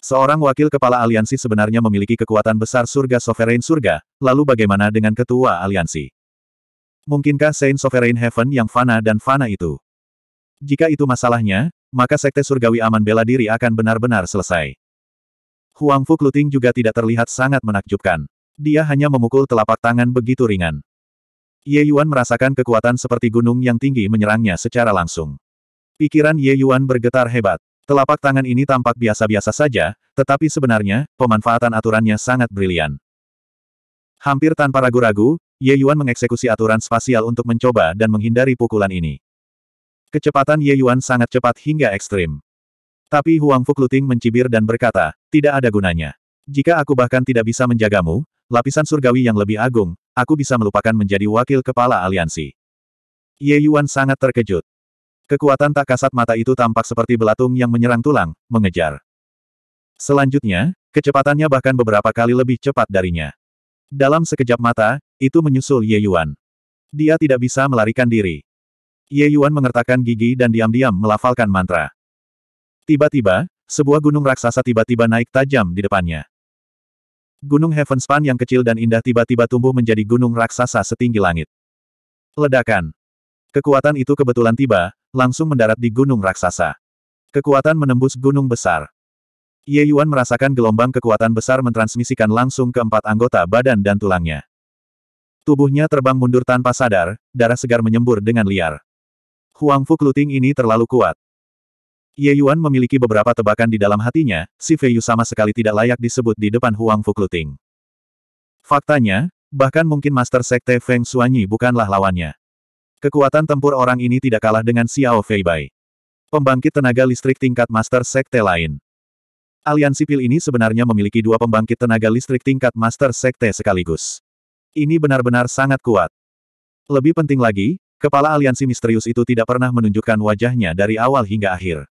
Seorang wakil kepala aliansi sebenarnya memiliki kekuatan besar surga Sovereign Surga, lalu bagaimana dengan ketua aliansi? Mungkinkah Saint Sovereign Heaven yang fana dan fana itu? Jika itu masalahnya, maka Sekte Surgawi Aman Bela Diri akan benar-benar selesai. Huang Fu Kluting juga tidak terlihat sangat menakjubkan. Dia hanya memukul telapak tangan begitu ringan. Ye Yuan merasakan kekuatan seperti gunung yang tinggi menyerangnya secara langsung. Pikiran Ye Yuan bergetar hebat. Telapak tangan ini tampak biasa-biasa saja, tetapi sebenarnya, pemanfaatan aturannya sangat brilian. Hampir tanpa ragu-ragu, Ye Yuan mengeksekusi aturan spasial untuk mencoba dan menghindari pukulan ini. Kecepatan Ye Yuan sangat cepat hingga ekstrim. Tapi Huang Fu Luting mencibir dan berkata, tidak ada gunanya. Jika aku bahkan tidak bisa menjagamu, lapisan surgawi yang lebih agung, aku bisa melupakan menjadi wakil kepala aliansi. Ye Yuan sangat terkejut. Kekuatan tak kasat mata itu tampak seperti belatung yang menyerang tulang, mengejar. Selanjutnya, kecepatannya bahkan beberapa kali lebih cepat darinya. Dalam sekejap mata, itu menyusul Ye Yuan. Dia tidak bisa melarikan diri. Ye Yuan mengertakkan gigi dan diam-diam melafalkan mantra. Tiba-tiba, sebuah gunung raksasa tiba-tiba naik tajam di depannya. Gunung Heavenspan yang kecil dan indah tiba-tiba tumbuh menjadi gunung raksasa setinggi langit. Ledakan. Kekuatan itu kebetulan tiba, langsung mendarat di gunung raksasa. Kekuatan menembus gunung besar. Ye Yuan merasakan gelombang kekuatan besar mentransmisikan langsung ke empat anggota badan dan tulangnya. Tubuhnya terbang mundur tanpa sadar, darah segar menyembur dengan liar. Huang Fu Kluting ini terlalu kuat. Ye Yuan memiliki beberapa tebakan di dalam hatinya, si Fei Yu sama sekali tidak layak disebut di depan Huang Fu Fukluting. Faktanya, bahkan mungkin Master Sekte Feng Xuanyi bukanlah lawannya. Kekuatan tempur orang ini tidak kalah dengan Xiao Fei Bai. Pembangkit tenaga listrik tingkat Master Sekte lain. Aliansi Pil ini sebenarnya memiliki dua pembangkit tenaga listrik tingkat Master Sekte sekaligus. Ini benar-benar sangat kuat. Lebih penting lagi, kepala aliansi misterius itu tidak pernah menunjukkan wajahnya dari awal hingga akhir.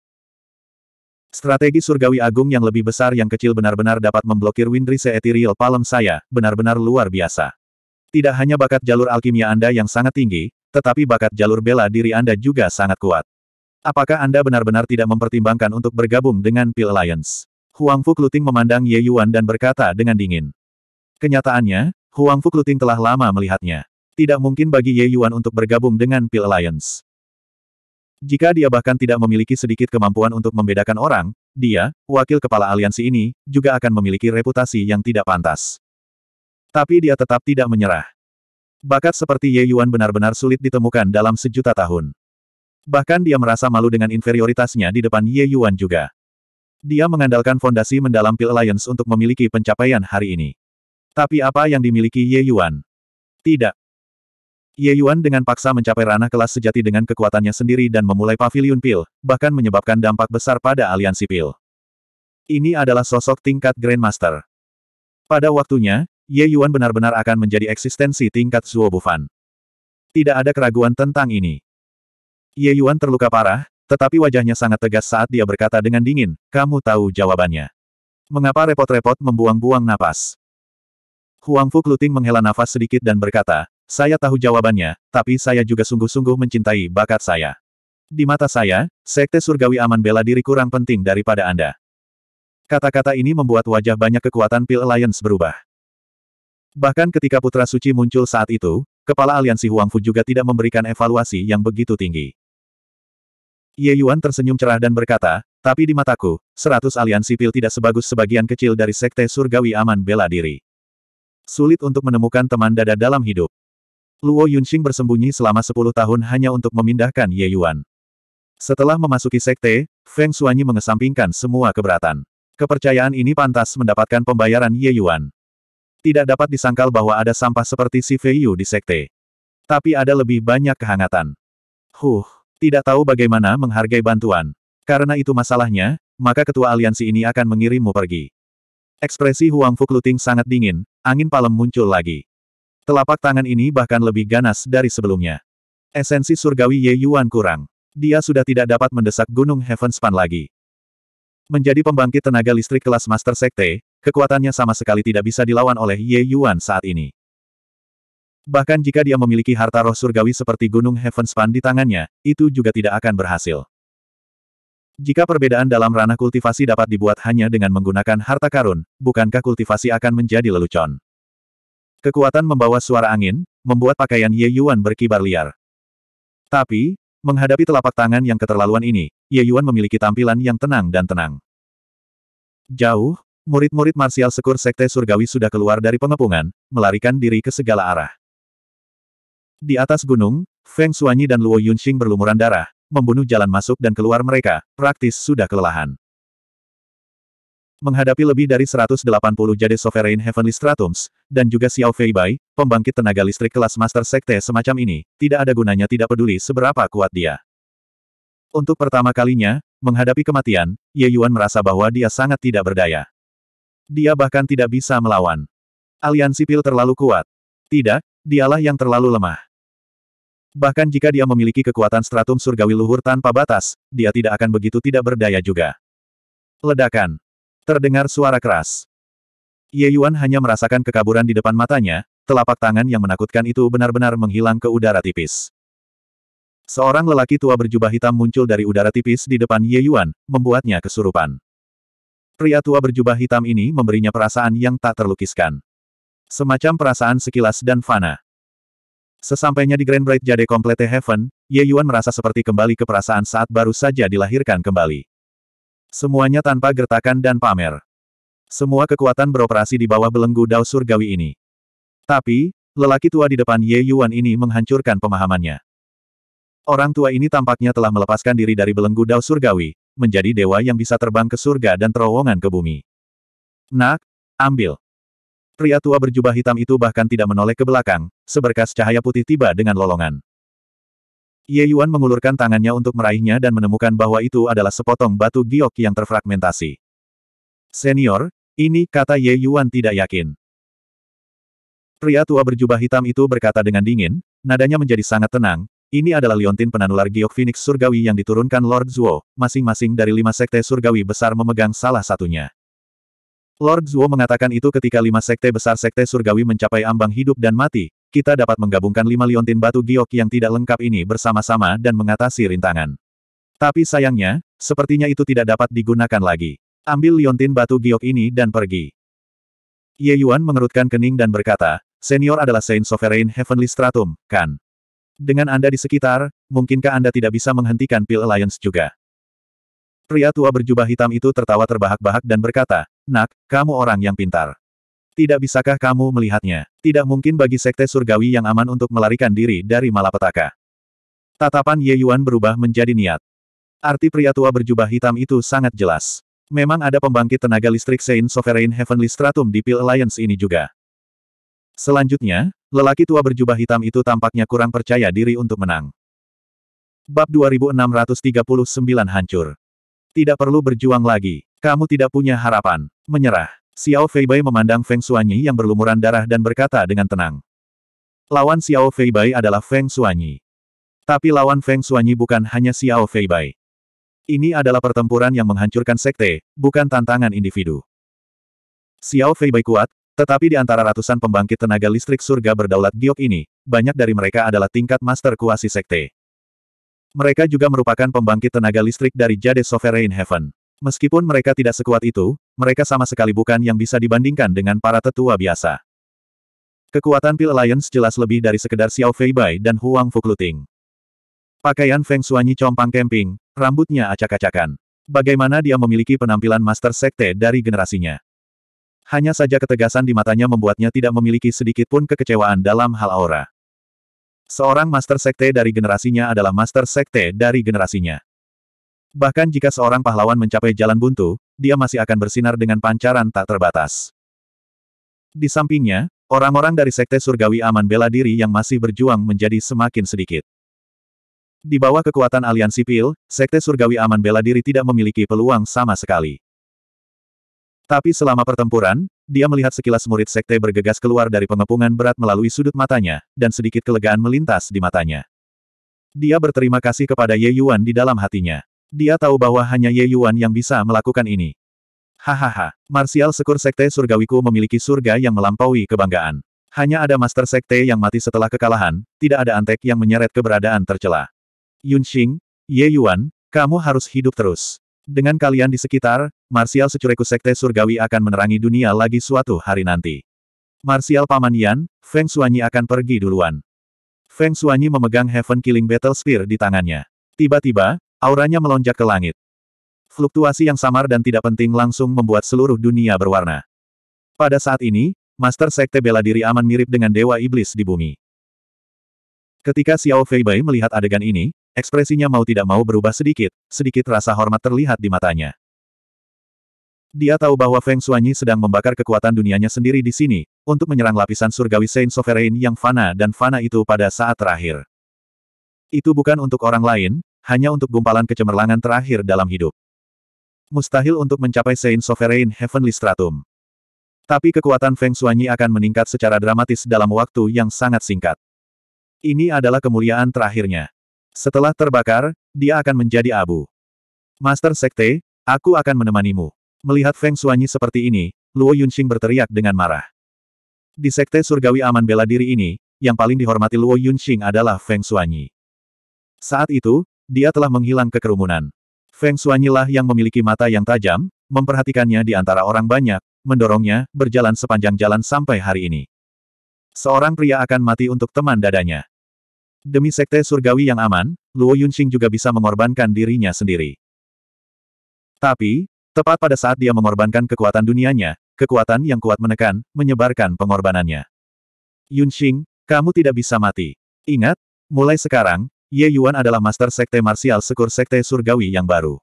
Strategi surgawi agung yang lebih besar yang kecil benar-benar dapat memblokir Windrise Ethereal Palem saya, benar-benar luar biasa. Tidak hanya bakat jalur alkimia Anda yang sangat tinggi, tetapi bakat jalur bela diri Anda juga sangat kuat. Apakah Anda benar-benar tidak mempertimbangkan untuk bergabung dengan Pil Alliance? Huang Fu Kluting memandang Ye Yuan dan berkata dengan dingin. Kenyataannya, Huang Fu Kluting telah lama melihatnya. Tidak mungkin bagi Ye Yuan untuk bergabung dengan Pil Alliance. Jika dia bahkan tidak memiliki sedikit kemampuan untuk membedakan orang, dia, wakil kepala aliansi ini, juga akan memiliki reputasi yang tidak pantas. Tapi dia tetap tidak menyerah. Bakat seperti Ye Yuan benar-benar sulit ditemukan dalam sejuta tahun. Bahkan dia merasa malu dengan inferioritasnya di depan Ye Yuan juga. Dia mengandalkan fondasi mendalam Pil Alliance untuk memiliki pencapaian hari ini. Tapi apa yang dimiliki Ye Yuan? Tidak. Ye Yuan dengan paksa mencapai ranah kelas sejati dengan kekuatannya sendiri dan memulai pavilion pil, bahkan menyebabkan dampak besar pada aliansi pil. Ini adalah sosok tingkat Grandmaster. Pada waktunya, Ye Yuan benar-benar akan menjadi eksistensi tingkat Zuo Bufan. Tidak ada keraguan tentang ini. Ye Yuan terluka parah, tetapi wajahnya sangat tegas saat dia berkata dengan dingin, kamu tahu jawabannya. Mengapa repot-repot membuang-buang napas? Huang Fu Kluting menghela nafas sedikit dan berkata, saya tahu jawabannya, tapi saya juga sungguh-sungguh mencintai bakat saya. Di mata saya, sekte surgawi aman bela diri kurang penting daripada Anda. Kata-kata ini membuat wajah banyak kekuatan Pil Alliance berubah. Bahkan ketika Putra Suci muncul saat itu, kepala aliansi Huang Fu juga tidak memberikan evaluasi yang begitu tinggi. Ye Yuan tersenyum cerah dan berkata, tapi di mataku, seratus aliansi pil tidak sebagus sebagian kecil dari sekte surgawi aman bela diri. Sulit untuk menemukan teman dada dalam hidup. Luo Yunxing bersembunyi selama 10 tahun hanya untuk memindahkan Ye Yuan. Setelah memasuki sekte, Feng Xuanyi mengesampingkan semua keberatan. Kepercayaan ini pantas mendapatkan pembayaran Ye Yuan. Tidak dapat disangkal bahwa ada sampah seperti si Fei Yu di sekte. Tapi ada lebih banyak kehangatan. Huh, tidak tahu bagaimana menghargai bantuan. Karena itu masalahnya, maka ketua aliansi ini akan mengirimmu pergi. Ekspresi Huang Fu Kluting sangat dingin, angin palem muncul lagi. Telapak tangan ini bahkan lebih ganas dari sebelumnya. Esensi surgawi Ye Yuan kurang. Dia sudah tidak dapat mendesak Gunung Heavenspan lagi. Menjadi pembangkit tenaga listrik kelas Master Sekte, kekuatannya sama sekali tidak bisa dilawan oleh Ye Yuan saat ini. Bahkan jika dia memiliki harta roh surgawi seperti Gunung Heavenspan di tangannya, itu juga tidak akan berhasil. Jika perbedaan dalam ranah kultivasi dapat dibuat hanya dengan menggunakan harta karun, bukankah kultivasi akan menjadi lelucon? Kekuatan membawa suara angin, membuat pakaian Ye Yuan berkibar liar. Tapi, menghadapi telapak tangan yang keterlaluan ini, Ye Yuan memiliki tampilan yang tenang dan tenang. Jauh, murid-murid marsial sekur Sekte Surgawi sudah keluar dari pengepungan, melarikan diri ke segala arah. Di atas gunung, Feng Suanyi dan Luo Yunxing berlumuran darah, membunuh jalan masuk dan keluar mereka, praktis sudah kelelahan menghadapi lebih dari 180 jade Sovereign Heavenly Stratums, dan juga Xiao Fei Bai pembangkit tenaga listrik kelas Master Sekte semacam ini, tidak ada gunanya tidak peduli seberapa kuat dia. Untuk pertama kalinya, menghadapi kematian, Ye Yuan merasa bahwa dia sangat tidak berdaya. Dia bahkan tidak bisa melawan. Aliansi Pil terlalu kuat. Tidak, dialah yang terlalu lemah. Bahkan jika dia memiliki kekuatan stratum surgawi luhur tanpa batas, dia tidak akan begitu tidak berdaya juga. Ledakan. Terdengar suara keras. Ye Yuan hanya merasakan kekaburan di depan matanya, telapak tangan yang menakutkan itu benar-benar menghilang ke udara tipis. Seorang lelaki tua berjubah hitam muncul dari udara tipis di depan Ye Yuan, membuatnya kesurupan. Pria tua berjubah hitam ini memberinya perasaan yang tak terlukiskan. Semacam perasaan sekilas dan fana. Sesampainya di Grand Bright Jade Complete Heaven, Ye Yuan merasa seperti kembali ke perasaan saat baru saja dilahirkan kembali. Semuanya tanpa gertakan dan pamer. Semua kekuatan beroperasi di bawah belenggu dao surgawi ini. Tapi, lelaki tua di depan Ye Yuan ini menghancurkan pemahamannya. Orang tua ini tampaknya telah melepaskan diri dari belenggu dao surgawi, menjadi dewa yang bisa terbang ke surga dan terowongan ke bumi. Nak, ambil. Pria tua berjubah hitam itu bahkan tidak menoleh ke belakang, seberkas cahaya putih tiba dengan lolongan. Ye Yuan mengulurkan tangannya untuk meraihnya dan menemukan bahwa itu adalah sepotong batu giok yang terfragmentasi. Senior, ini kata Ye Yuan tidak yakin. Pria tua berjubah hitam itu berkata dengan dingin, nadanya menjadi sangat tenang, ini adalah liontin penanular giok Phoenix surgawi yang diturunkan Lord Zuo, masing-masing dari lima sekte surgawi besar memegang salah satunya. Lord Zuo mengatakan itu ketika lima sekte besar sekte surgawi mencapai ambang hidup dan mati, kita dapat menggabungkan lima liontin batu giok yang tidak lengkap ini bersama-sama dan mengatasi rintangan. Tapi sayangnya, sepertinya itu tidak dapat digunakan lagi. Ambil liontin batu giok ini dan pergi. Ye Yuan mengerutkan kening dan berkata, senior adalah Saint Sovereign Heavenly Stratum, kan? Dengan Anda di sekitar, mungkinkah Anda tidak bisa menghentikan Pil Alliance juga? Pria tua berjubah hitam itu tertawa terbahak-bahak dan berkata, Nak, kamu orang yang pintar. Tidak bisakah kamu melihatnya? Tidak mungkin bagi sekte surgawi yang aman untuk melarikan diri dari malapetaka. Tatapan Ye Yuan berubah menjadi niat. Arti pria tua berjubah hitam itu sangat jelas. Memang ada pembangkit tenaga listrik Saint Sovereign Heavenly Stratum di Pil Alliance ini juga. Selanjutnya, lelaki tua berjubah hitam itu tampaknya kurang percaya diri untuk menang. Bab 2639 hancur. Tidak perlu berjuang lagi. Kamu tidak punya harapan. Menyerah. Xiao Bai memandang Feng Xuanyi yang berlumuran darah dan berkata dengan tenang. Lawan Xiao Bai adalah Feng Xuanyi. Tapi lawan Feng Xuanyi bukan hanya Xiao Bai. Ini adalah pertempuran yang menghancurkan sekte, bukan tantangan individu. Xiao Bai kuat, tetapi di antara ratusan pembangkit tenaga listrik surga berdaulat giok ini, banyak dari mereka adalah tingkat master kuasi sekte. Mereka juga merupakan pembangkit tenaga listrik dari Jade Sovereign Heaven. Meskipun mereka tidak sekuat itu, mereka sama sekali bukan yang bisa dibandingkan dengan para tetua biasa. Kekuatan Pil Alliance jelas lebih dari sekedar Xiao Fei Bai dan Huang Fu Fukluting. Pakaian Feng Xuanyi compang kemping, rambutnya acak-acakan. Bagaimana dia memiliki penampilan master sekte dari generasinya. Hanya saja ketegasan di matanya membuatnya tidak memiliki sedikit pun kekecewaan dalam hal aura. Seorang master sekte dari generasinya adalah master sekte dari generasinya. Bahkan jika seorang pahlawan mencapai jalan buntu, dia masih akan bersinar dengan pancaran tak terbatas. Di sampingnya, orang-orang dari Sekte Surgawi Aman Bela Diri yang masih berjuang menjadi semakin sedikit. Di bawah kekuatan aliansi pil, Sekte Surgawi Aman Bela Diri tidak memiliki peluang sama sekali. Tapi selama pertempuran, dia melihat sekilas murid Sekte bergegas keluar dari pengepungan berat melalui sudut matanya, dan sedikit kelegaan melintas di matanya. Dia berterima kasih kepada Ye Yuan di dalam hatinya. Dia tahu bahwa hanya Ye Yuan yang bisa melakukan ini. Hahaha, Martial Sekur Sekte Surgawiku memiliki surga yang melampaui kebanggaan. Hanya ada Master Sekte yang mati setelah kekalahan, tidak ada antek yang menyeret keberadaan tercela. Yun Xing, Ye Yuan, kamu harus hidup terus. Dengan kalian di sekitar, Martial Secureku Sekte Surgawi akan menerangi dunia lagi suatu hari nanti. Martial Paman Yan, Feng Suanyi akan pergi duluan. Feng Suanyi memegang Heaven Killing Battle Spear di tangannya. Tiba-tiba, Auranya melonjak ke langit. Fluktuasi yang samar dan tidak penting langsung membuat seluruh dunia berwarna. Pada saat ini, Master Sekte Bela Diri Aman mirip dengan Dewa Iblis di bumi. Ketika Xiao Fei Feibai melihat adegan ini, ekspresinya mau tidak mau berubah sedikit, sedikit rasa hormat terlihat di matanya. Dia tahu bahwa Feng Xuanyi sedang membakar kekuatan dunianya sendiri di sini, untuk menyerang lapisan surgawi Saint Sovereign yang fana dan fana itu pada saat terakhir. Itu bukan untuk orang lain, hanya untuk gumpalan kecemerlangan terakhir dalam hidup. Mustahil untuk mencapai Saint Sovereign Heavenly Stratum. Tapi kekuatan Feng Shuanyi akan meningkat secara dramatis dalam waktu yang sangat singkat. Ini adalah kemuliaan terakhirnya. Setelah terbakar, dia akan menjadi abu. Master Sekte, aku akan menemanimu. Melihat Feng Shuanyi seperti ini, Luo Yunxing berteriak dengan marah. Di Sekte Surgawi Aman Bela Diri ini, yang paling dihormati Luo Yunxing adalah Feng Shuanyi. Saat itu, dia telah menghilang ke kerumunan. Feng Suanyilah yang memiliki mata yang tajam, memperhatikannya di antara orang banyak, mendorongnya, berjalan sepanjang jalan sampai hari ini. Seorang pria akan mati untuk teman dadanya. Demi sekte surgawi yang aman, Luo Yunxing juga bisa mengorbankan dirinya sendiri. Tapi, tepat pada saat dia mengorbankan kekuatan dunianya, kekuatan yang kuat menekan, menyebarkan pengorbanannya. Yunxing, kamu tidak bisa mati. Ingat, mulai sekarang, Ye Yuan adalah master sekte marsial sekur sekte surgawi yang baru.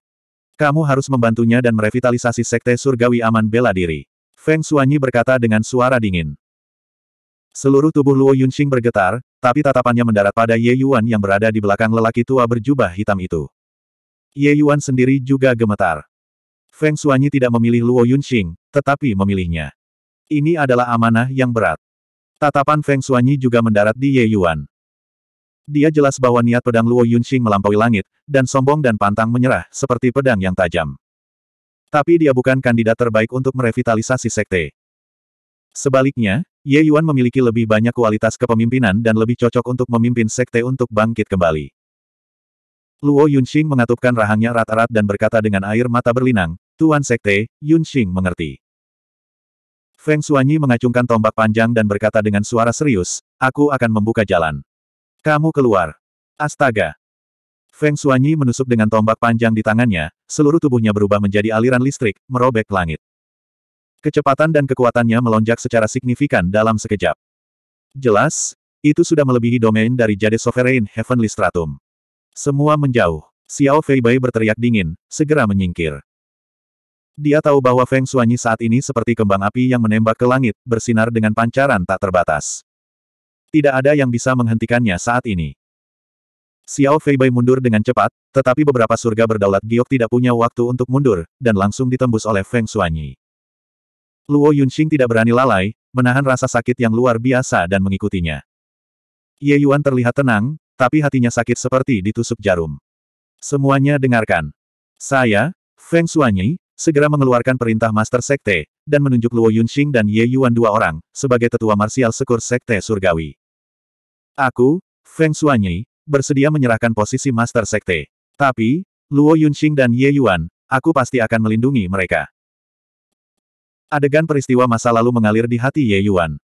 Kamu harus membantunya dan merevitalisasi sekte surgawi aman bela diri. Feng Xuanyi berkata dengan suara dingin. Seluruh tubuh Luo Yunxing bergetar, tapi tatapannya mendarat pada Ye Yuan yang berada di belakang lelaki tua berjubah hitam itu. Ye Yuan sendiri juga gemetar. Feng Xuanyi tidak memilih Luo Yunxing, tetapi memilihnya. Ini adalah amanah yang berat. Tatapan Feng Xuanyi juga mendarat di Ye Yuan. Dia jelas bahwa niat pedang Luo Yunxing melampaui langit, dan sombong dan pantang menyerah, seperti pedang yang tajam. Tapi dia bukan kandidat terbaik untuk merevitalisasi sekte. Sebaliknya, Ye Yuan memiliki lebih banyak kualitas kepemimpinan dan lebih cocok untuk memimpin sekte untuk bangkit kembali. Luo Yunxing mengatupkan rahangnya rata-rata dan berkata dengan air mata berlinang, Tuan Sekte, Yunxing mengerti. Feng Xuanyi mengacungkan tombak panjang dan berkata dengan suara serius, aku akan membuka jalan. Kamu keluar. Astaga. Feng Xuanyi menusuk dengan tombak panjang di tangannya, seluruh tubuhnya berubah menjadi aliran listrik, merobek langit. Kecepatan dan kekuatannya melonjak secara signifikan dalam sekejap. Jelas, itu sudah melebihi domain dari Jade Sovereign Heavenly Stratum. Semua menjauh. Xiao Fei Feibai berteriak dingin, segera menyingkir. Dia tahu bahwa Feng Xuanyi saat ini seperti kembang api yang menembak ke langit, bersinar dengan pancaran tak terbatas. Tidak ada yang bisa menghentikannya saat ini. Xiao Fei Bai mundur dengan cepat, tetapi beberapa surga berdaulat giok tidak punya waktu untuk mundur, dan langsung ditembus oleh Feng Xuanyi. Luo Yunxing tidak berani lalai, menahan rasa sakit yang luar biasa dan mengikutinya. Ye Yuan terlihat tenang, tapi hatinya sakit seperti ditusuk jarum. Semuanya dengarkan. Saya, Feng Xuanyi, segera mengeluarkan perintah Master Sekte, dan menunjuk Luo Yunxing dan Ye Yuan dua orang, sebagai tetua marsial sekur Sekte Surgawi. Aku, Feng Xuanyi, bersedia menyerahkan posisi Master Sekte. Tapi, Luo Yunxing dan Ye Yuan, aku pasti akan melindungi mereka. Adegan peristiwa masa lalu mengalir di hati Ye Yuan.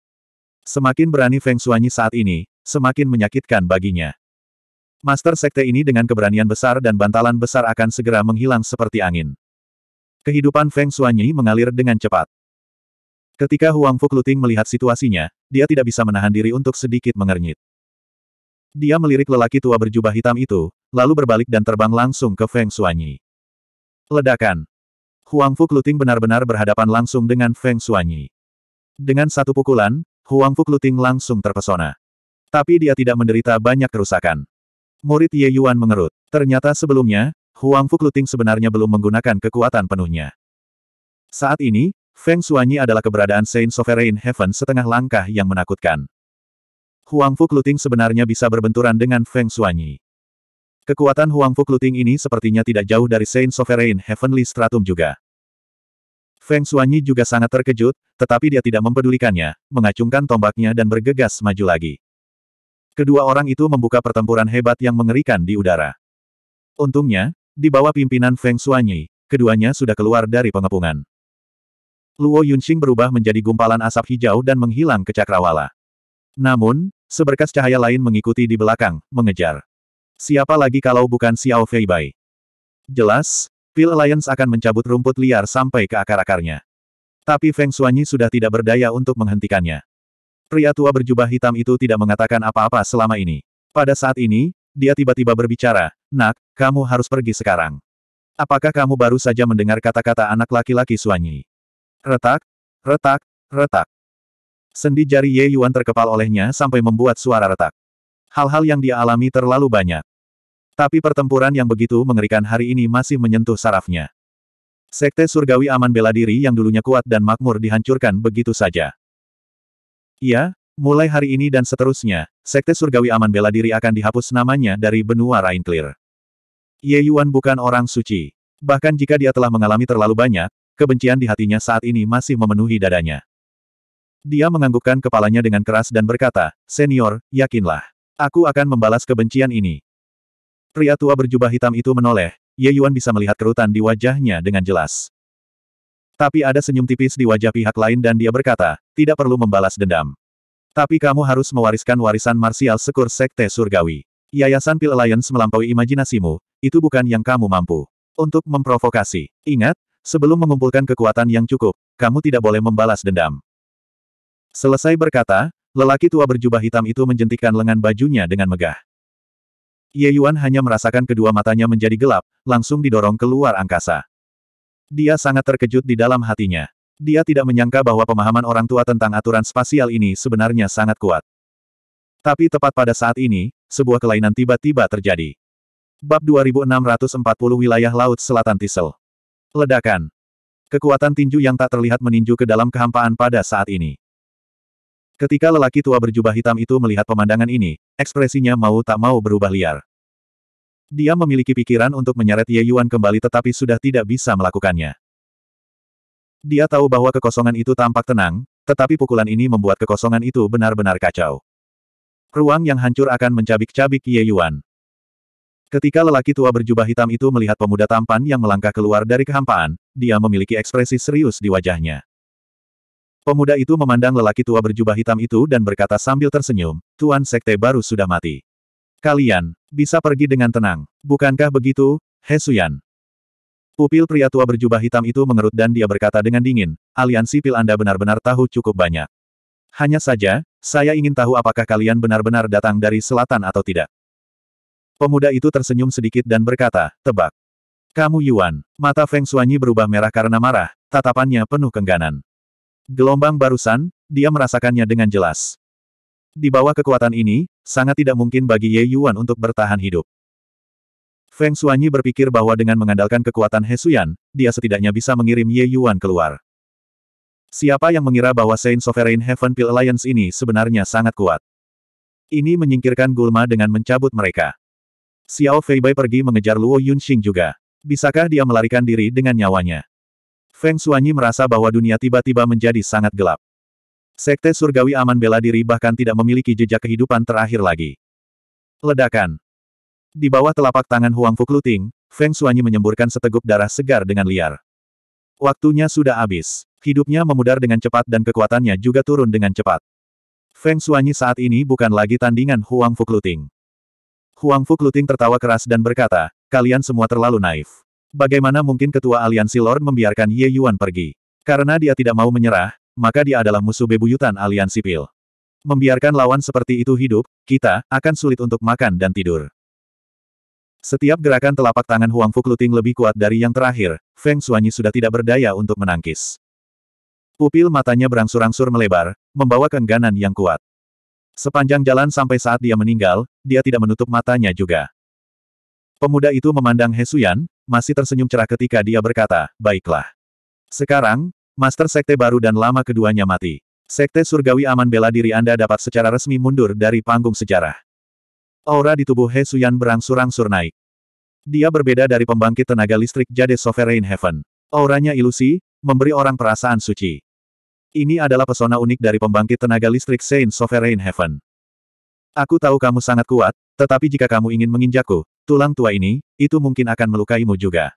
Semakin berani Feng Xuanyi saat ini, semakin menyakitkan baginya. Master Sekte ini dengan keberanian besar dan bantalan besar akan segera menghilang seperti angin. Kehidupan Feng Xuanyi mengalir dengan cepat. Ketika Huang Fukluting melihat situasinya, dia tidak bisa menahan diri untuk sedikit mengernyit. Dia melirik lelaki tua berjubah hitam itu, lalu berbalik dan terbang langsung ke Feng Xuanyi. Ledakan. Huang Fukluting benar-benar berhadapan langsung dengan Feng Xuanyi. Dengan satu pukulan, Huang Fukluting langsung terpesona. Tapi dia tidak menderita banyak kerusakan. Murid Ye Yuan mengerut. Ternyata sebelumnya, Huang Fukluting sebenarnya belum menggunakan kekuatan penuhnya. Saat ini, Feng Suanyi adalah keberadaan Saint Sovereign Heaven setengah langkah yang menakutkan. Huang Fukluting sebenarnya bisa berbenturan dengan Feng Suanyi. Kekuatan Huang Fukluting ini sepertinya tidak jauh dari Saint Sovereign Heavenly Stratum juga. Feng Suanyi juga sangat terkejut, tetapi dia tidak mempedulikannya, mengacungkan tombaknya dan bergegas maju lagi. Kedua orang itu membuka pertempuran hebat yang mengerikan di udara. Untungnya, di bawah pimpinan Feng Xuanyi, keduanya sudah keluar dari pengepungan. Luo Yunxing berubah menjadi gumpalan asap hijau dan menghilang ke cakrawala. Namun, seberkas cahaya lain mengikuti di belakang, mengejar. Siapa lagi kalau bukan Xiao Fei Bai? Jelas, Pil Alliance akan mencabut rumput liar sampai ke akar-akarnya. Tapi Feng Xuanyi sudah tidak berdaya untuk menghentikannya. Pria tua berjubah hitam itu tidak mengatakan apa-apa selama ini. Pada saat ini, dia tiba-tiba berbicara, Nak, kamu harus pergi sekarang. Apakah kamu baru saja mendengar kata-kata anak laki-laki Suanyi? Retak, retak, retak. Sendi jari Ye Yuan terkepal olehnya sampai membuat suara retak. Hal-hal yang dia alami terlalu banyak. Tapi pertempuran yang begitu mengerikan hari ini masih menyentuh sarafnya. Sekte surgawi aman bela diri yang dulunya kuat dan makmur dihancurkan begitu saja. Iya, Mulai hari ini dan seterusnya, Sekte Surgawi Aman Bela Diri akan dihapus namanya dari benua Rainclear. Ye Yuan bukan orang suci. Bahkan jika dia telah mengalami terlalu banyak, kebencian di hatinya saat ini masih memenuhi dadanya. Dia menganggukkan kepalanya dengan keras dan berkata, Senior, yakinlah. Aku akan membalas kebencian ini. Pria tua berjubah hitam itu menoleh, Ye Yuan bisa melihat kerutan di wajahnya dengan jelas. Tapi ada senyum tipis di wajah pihak lain dan dia berkata, tidak perlu membalas dendam. Tapi kamu harus mewariskan warisan marsial sekur Sekte Surgawi. Yayasan Pil Alliance melampaui imajinasimu, itu bukan yang kamu mampu. Untuk memprovokasi, ingat, sebelum mengumpulkan kekuatan yang cukup, kamu tidak boleh membalas dendam. Selesai berkata, lelaki tua berjubah hitam itu menjentikan lengan bajunya dengan megah. Ye Yuan hanya merasakan kedua matanya menjadi gelap, langsung didorong keluar angkasa. Dia sangat terkejut di dalam hatinya. Dia tidak menyangka bahwa pemahaman orang tua tentang aturan spasial ini sebenarnya sangat kuat. Tapi tepat pada saat ini, sebuah kelainan tiba-tiba terjadi. Bab 2640 Wilayah Laut Selatan Tisel. Ledakan. Kekuatan tinju yang tak terlihat meninju ke dalam kehampaan pada saat ini. Ketika lelaki tua berjubah hitam itu melihat pemandangan ini, ekspresinya mau tak mau berubah liar. Dia memiliki pikiran untuk menyeret Ye Yuan kembali tetapi sudah tidak bisa melakukannya. Dia tahu bahwa kekosongan itu tampak tenang, tetapi pukulan ini membuat kekosongan itu benar-benar kacau. Ruang yang hancur akan mencabik-cabik Ye Yuan. Ketika lelaki tua berjubah hitam itu melihat pemuda tampan yang melangkah keluar dari kehampaan, dia memiliki ekspresi serius di wajahnya. Pemuda itu memandang lelaki tua berjubah hitam itu dan berkata sambil tersenyum, Tuan Sekte baru sudah mati. Kalian, bisa pergi dengan tenang, bukankah begitu, He Pupil pria tua berjubah hitam itu mengerut dan dia berkata dengan dingin, aliansi pil Anda benar-benar tahu cukup banyak. Hanya saja, saya ingin tahu apakah kalian benar-benar datang dari selatan atau tidak. Pemuda itu tersenyum sedikit dan berkata, tebak. Kamu Yuan. Mata Feng Suanyi berubah merah karena marah, tatapannya penuh kengganan. Gelombang barusan, dia merasakannya dengan jelas. Di bawah kekuatan ini, sangat tidak mungkin bagi Ye Yuan untuk bertahan hidup. Feng Xuanyi berpikir bahwa dengan mengandalkan kekuatan He Suyan, dia setidaknya bisa mengirim Ye Yuan keluar. Siapa yang mengira bahwa Saint Sovereign Heaven Pill Alliance ini sebenarnya sangat kuat? Ini menyingkirkan Gulma dengan mencabut mereka. Xiao Fei Bai pergi mengejar Luo Yunxing juga. Bisakah dia melarikan diri dengan nyawanya? Feng Xuanyi merasa bahwa dunia tiba-tiba menjadi sangat gelap. Sekte surgawi aman bela diri bahkan tidak memiliki jejak kehidupan terakhir lagi. Ledakan. Di bawah telapak tangan Huang Fukluting, Feng Suanyi menyemburkan seteguk darah segar dengan liar. Waktunya sudah habis. Hidupnya memudar dengan cepat dan kekuatannya juga turun dengan cepat. Feng Suanyi saat ini bukan lagi tandingan Huang Fukluting. Huang Fukluting tertawa keras dan berkata, kalian semua terlalu naif. Bagaimana mungkin ketua aliansi Lord membiarkan Ye Yuan pergi? Karena dia tidak mau menyerah, maka dia adalah musuh bebuyutan aliansi Pil. Membiarkan lawan seperti itu hidup, kita akan sulit untuk makan dan tidur. Setiap gerakan telapak tangan Huang Fu Kluting lebih kuat dari yang terakhir, Feng Xuanyi sudah tidak berdaya untuk menangkis. Pupil matanya berangsur-angsur melebar, membawa kengganan yang kuat. Sepanjang jalan sampai saat dia meninggal, dia tidak menutup matanya juga. Pemuda itu memandang Hesuyan, masih tersenyum cerah ketika dia berkata, Baiklah. Sekarang, Master Sekte baru dan lama keduanya mati. Sekte Surgawi Aman bela diri Anda dapat secara resmi mundur dari panggung sejarah. Aura di tubuh He Suyan berangsur-angsur naik. Dia berbeda dari pembangkit tenaga listrik Jade Sovereign Heaven. Auranya ilusi, memberi orang perasaan suci. Ini adalah pesona unik dari pembangkit tenaga listrik Saint Sovereign Heaven. Aku tahu kamu sangat kuat, tetapi jika kamu ingin menginjakku, tulang tua ini, itu mungkin akan melukaimu juga.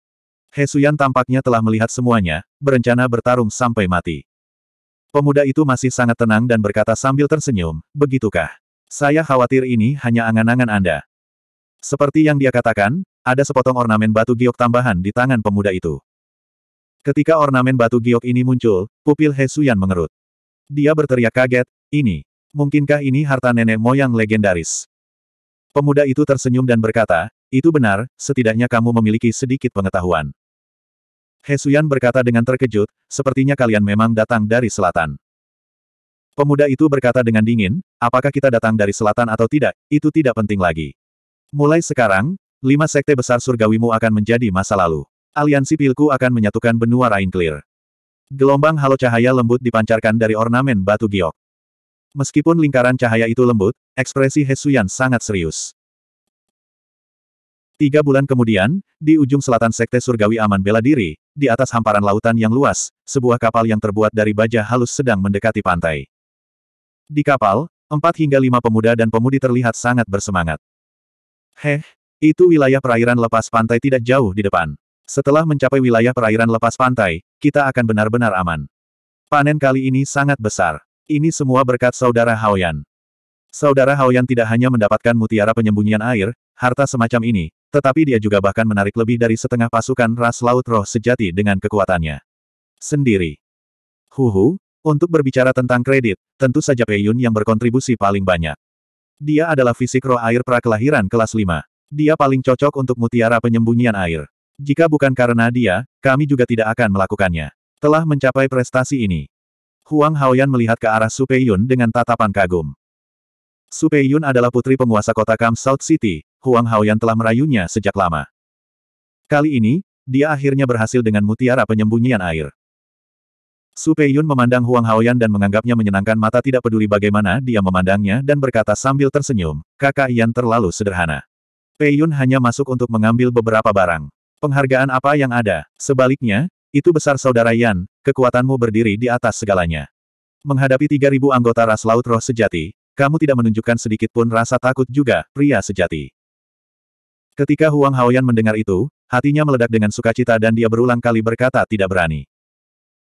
Hesuyan tampaknya telah melihat semuanya, berencana bertarung sampai mati. Pemuda itu masih sangat tenang dan berkata sambil tersenyum, begitukah? Saya khawatir ini hanya angan-angan Anda. Seperti yang dia katakan, ada sepotong ornamen batu giok tambahan di tangan pemuda itu. Ketika ornamen batu giok ini muncul, pupil He Suyan mengerut. Dia berteriak kaget, ini, mungkinkah ini harta nenek moyang legendaris? Pemuda itu tersenyum dan berkata, itu benar, setidaknya kamu memiliki sedikit pengetahuan. Hesuyan berkata dengan terkejut, sepertinya kalian memang datang dari selatan. Pemuda itu berkata dengan dingin, apakah kita datang dari selatan atau tidak, itu tidak penting lagi. Mulai sekarang, lima sekte besar surgawimu akan menjadi masa lalu. Aliansi pilku akan menyatukan benua Rainclear. Gelombang halo cahaya lembut dipancarkan dari ornamen batu giok. Meskipun lingkaran cahaya itu lembut, ekspresi Hesuyan sangat serius. Tiga bulan kemudian, di ujung selatan Sekte Surgawi aman bela diri, di atas hamparan lautan yang luas, sebuah kapal yang terbuat dari baja halus sedang mendekati pantai. Di kapal, empat hingga lima pemuda dan pemudi terlihat sangat bersemangat. Heh, itu wilayah perairan lepas pantai tidak jauh di depan. Setelah mencapai wilayah perairan lepas pantai, kita akan benar-benar aman. Panen kali ini sangat besar. Ini semua berkat saudara Haoyan. Saudara Haoyan tidak hanya mendapatkan mutiara penyembunyian air, harta semacam ini, tetapi dia juga bahkan menarik lebih dari setengah pasukan ras laut roh sejati dengan kekuatannya. Sendiri. Huhu, untuk berbicara tentang kredit, tentu saja Pei Yun yang berkontribusi paling banyak. Dia adalah fisik roh air prakelahiran kelas 5. Dia paling cocok untuk mutiara penyembunyian air. Jika bukan karena dia, kami juga tidak akan melakukannya. Telah mencapai prestasi ini. Huang Haoyan melihat ke arah Su Pei Yun dengan tatapan kagum. Su Pei Yun adalah putri penguasa kota Kam South City, Huang Haoyan telah merayunya sejak lama. Kali ini, dia akhirnya berhasil dengan mutiara penyembunyian air. Su Peiyun memandang Huang Haoyan dan menganggapnya menyenangkan mata tidak peduli bagaimana dia memandangnya dan berkata sambil tersenyum, kakak Yan terlalu sederhana. Peiyun hanya masuk untuk mengambil beberapa barang. Penghargaan apa yang ada? Sebaliknya, itu besar saudara Yan, kekuatanmu berdiri di atas segalanya. Menghadapi 3.000 anggota ras laut roh sejati, kamu tidak menunjukkan sedikit pun rasa takut juga, pria sejati. Ketika Huang Haoyan mendengar itu, hatinya meledak dengan sukacita dan dia berulang kali berkata tidak berani.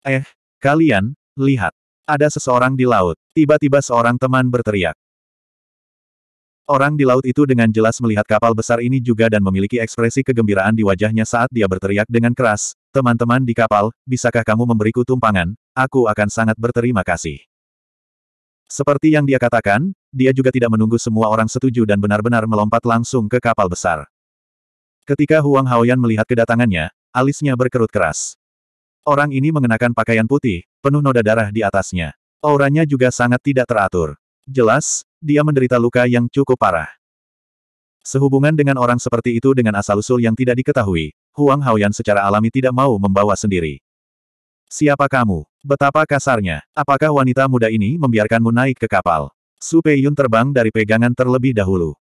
Eh, Kalian, lihat. Ada seseorang di laut. Tiba-tiba seorang teman berteriak. Orang di laut itu dengan jelas melihat kapal besar ini juga dan memiliki ekspresi kegembiraan di wajahnya saat dia berteriak dengan keras, teman-teman di kapal, bisakah kamu memberiku tumpangan, aku akan sangat berterima kasih. Seperti yang dia katakan, dia juga tidak menunggu semua orang setuju dan benar-benar melompat langsung ke kapal besar. Ketika Huang Haoyan melihat kedatangannya, alisnya berkerut keras. Orang ini mengenakan pakaian putih, penuh noda darah di atasnya. Auranya juga sangat tidak teratur. Jelas, dia menderita luka yang cukup parah. Sehubungan dengan orang seperti itu dengan asal-usul yang tidak diketahui, Huang Haoyan secara alami tidak mau membawa sendiri. Siapa kamu? Betapa kasarnya. Apakah wanita muda ini membiarkanmu naik ke kapal? Su Pei Yun terbang dari pegangan terlebih dahulu.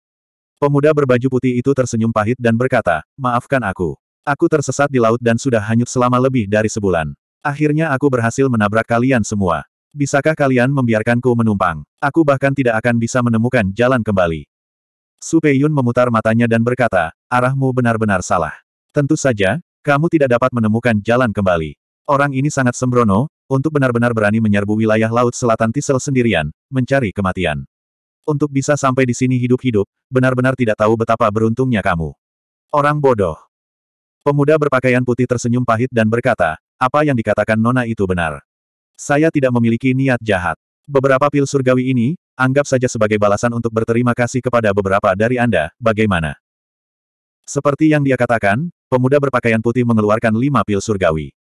Pemuda berbaju putih itu tersenyum pahit dan berkata, maafkan aku. Aku tersesat di laut dan sudah hanyut selama lebih dari sebulan. Akhirnya aku berhasil menabrak kalian semua. Bisakah kalian membiarkanku menumpang? Aku bahkan tidak akan bisa menemukan jalan kembali. Su Peiyun memutar matanya dan berkata, arahmu benar-benar salah. Tentu saja, kamu tidak dapat menemukan jalan kembali. Orang ini sangat sembrono, untuk benar-benar berani menyerbu wilayah laut selatan Tisel sendirian, mencari kematian. Untuk bisa sampai di sini hidup-hidup, benar-benar tidak tahu betapa beruntungnya kamu. Orang bodoh. Pemuda berpakaian putih tersenyum pahit dan berkata, apa yang dikatakan Nona itu benar. Saya tidak memiliki niat jahat. Beberapa pil surgawi ini, anggap saja sebagai balasan untuk berterima kasih kepada beberapa dari Anda, bagaimana? Seperti yang dia katakan, pemuda berpakaian putih mengeluarkan lima pil surgawi.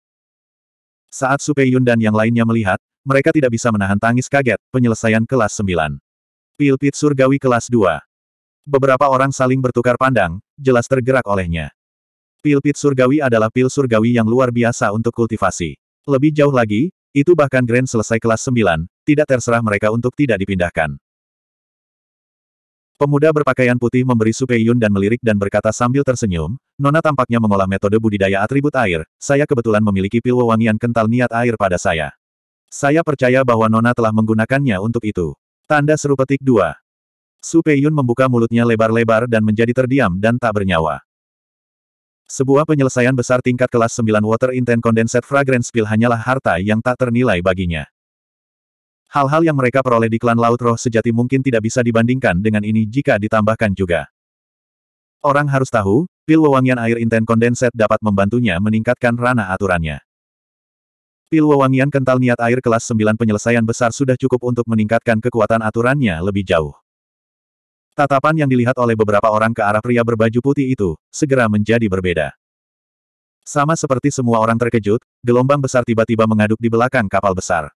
Saat Yun dan yang lainnya melihat, mereka tidak bisa menahan tangis kaget, penyelesaian kelas 9. Pil pit surgawi kelas 2. Beberapa orang saling bertukar pandang, jelas tergerak olehnya. Pil-pit surgawi adalah pil surgawi yang luar biasa untuk kultivasi. Lebih jauh lagi, itu bahkan Grand selesai kelas 9, tidak terserah mereka untuk tidak dipindahkan. Pemuda berpakaian putih memberi Supeyun dan melirik dan berkata sambil tersenyum, Nona tampaknya mengolah metode budidaya atribut air, saya kebetulan memiliki pil wewangian kental niat air pada saya. Saya percaya bahwa Nona telah menggunakannya untuk itu. Tanda seru petik 2. Supeyun membuka mulutnya lebar-lebar dan menjadi terdiam dan tak bernyawa. Sebuah penyelesaian besar tingkat kelas 9 Water Intense Condensate Fragrance Pill hanyalah harta yang tak ternilai baginya. Hal-hal yang mereka peroleh di klan Laut Roh sejati mungkin tidak bisa dibandingkan dengan ini jika ditambahkan juga. Orang harus tahu, pil wewangian air Intense kondensat dapat membantunya meningkatkan ranah aturannya. Pil wewangian kental niat air kelas 9 penyelesaian besar sudah cukup untuk meningkatkan kekuatan aturannya lebih jauh. Tatapan yang dilihat oleh beberapa orang ke arah pria berbaju putih itu, segera menjadi berbeda. Sama seperti semua orang terkejut, gelombang besar tiba-tiba mengaduk di belakang kapal besar.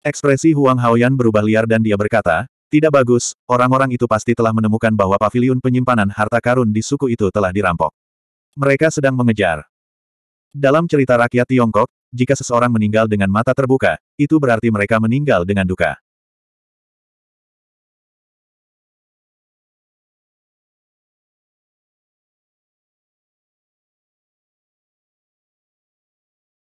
Ekspresi Huang Haoyan berubah liar dan dia berkata, tidak bagus, orang-orang itu pasti telah menemukan bahwa paviliun penyimpanan harta karun di suku itu telah dirampok. Mereka sedang mengejar. Dalam cerita rakyat Tiongkok, jika seseorang meninggal dengan mata terbuka, itu berarti mereka meninggal dengan duka.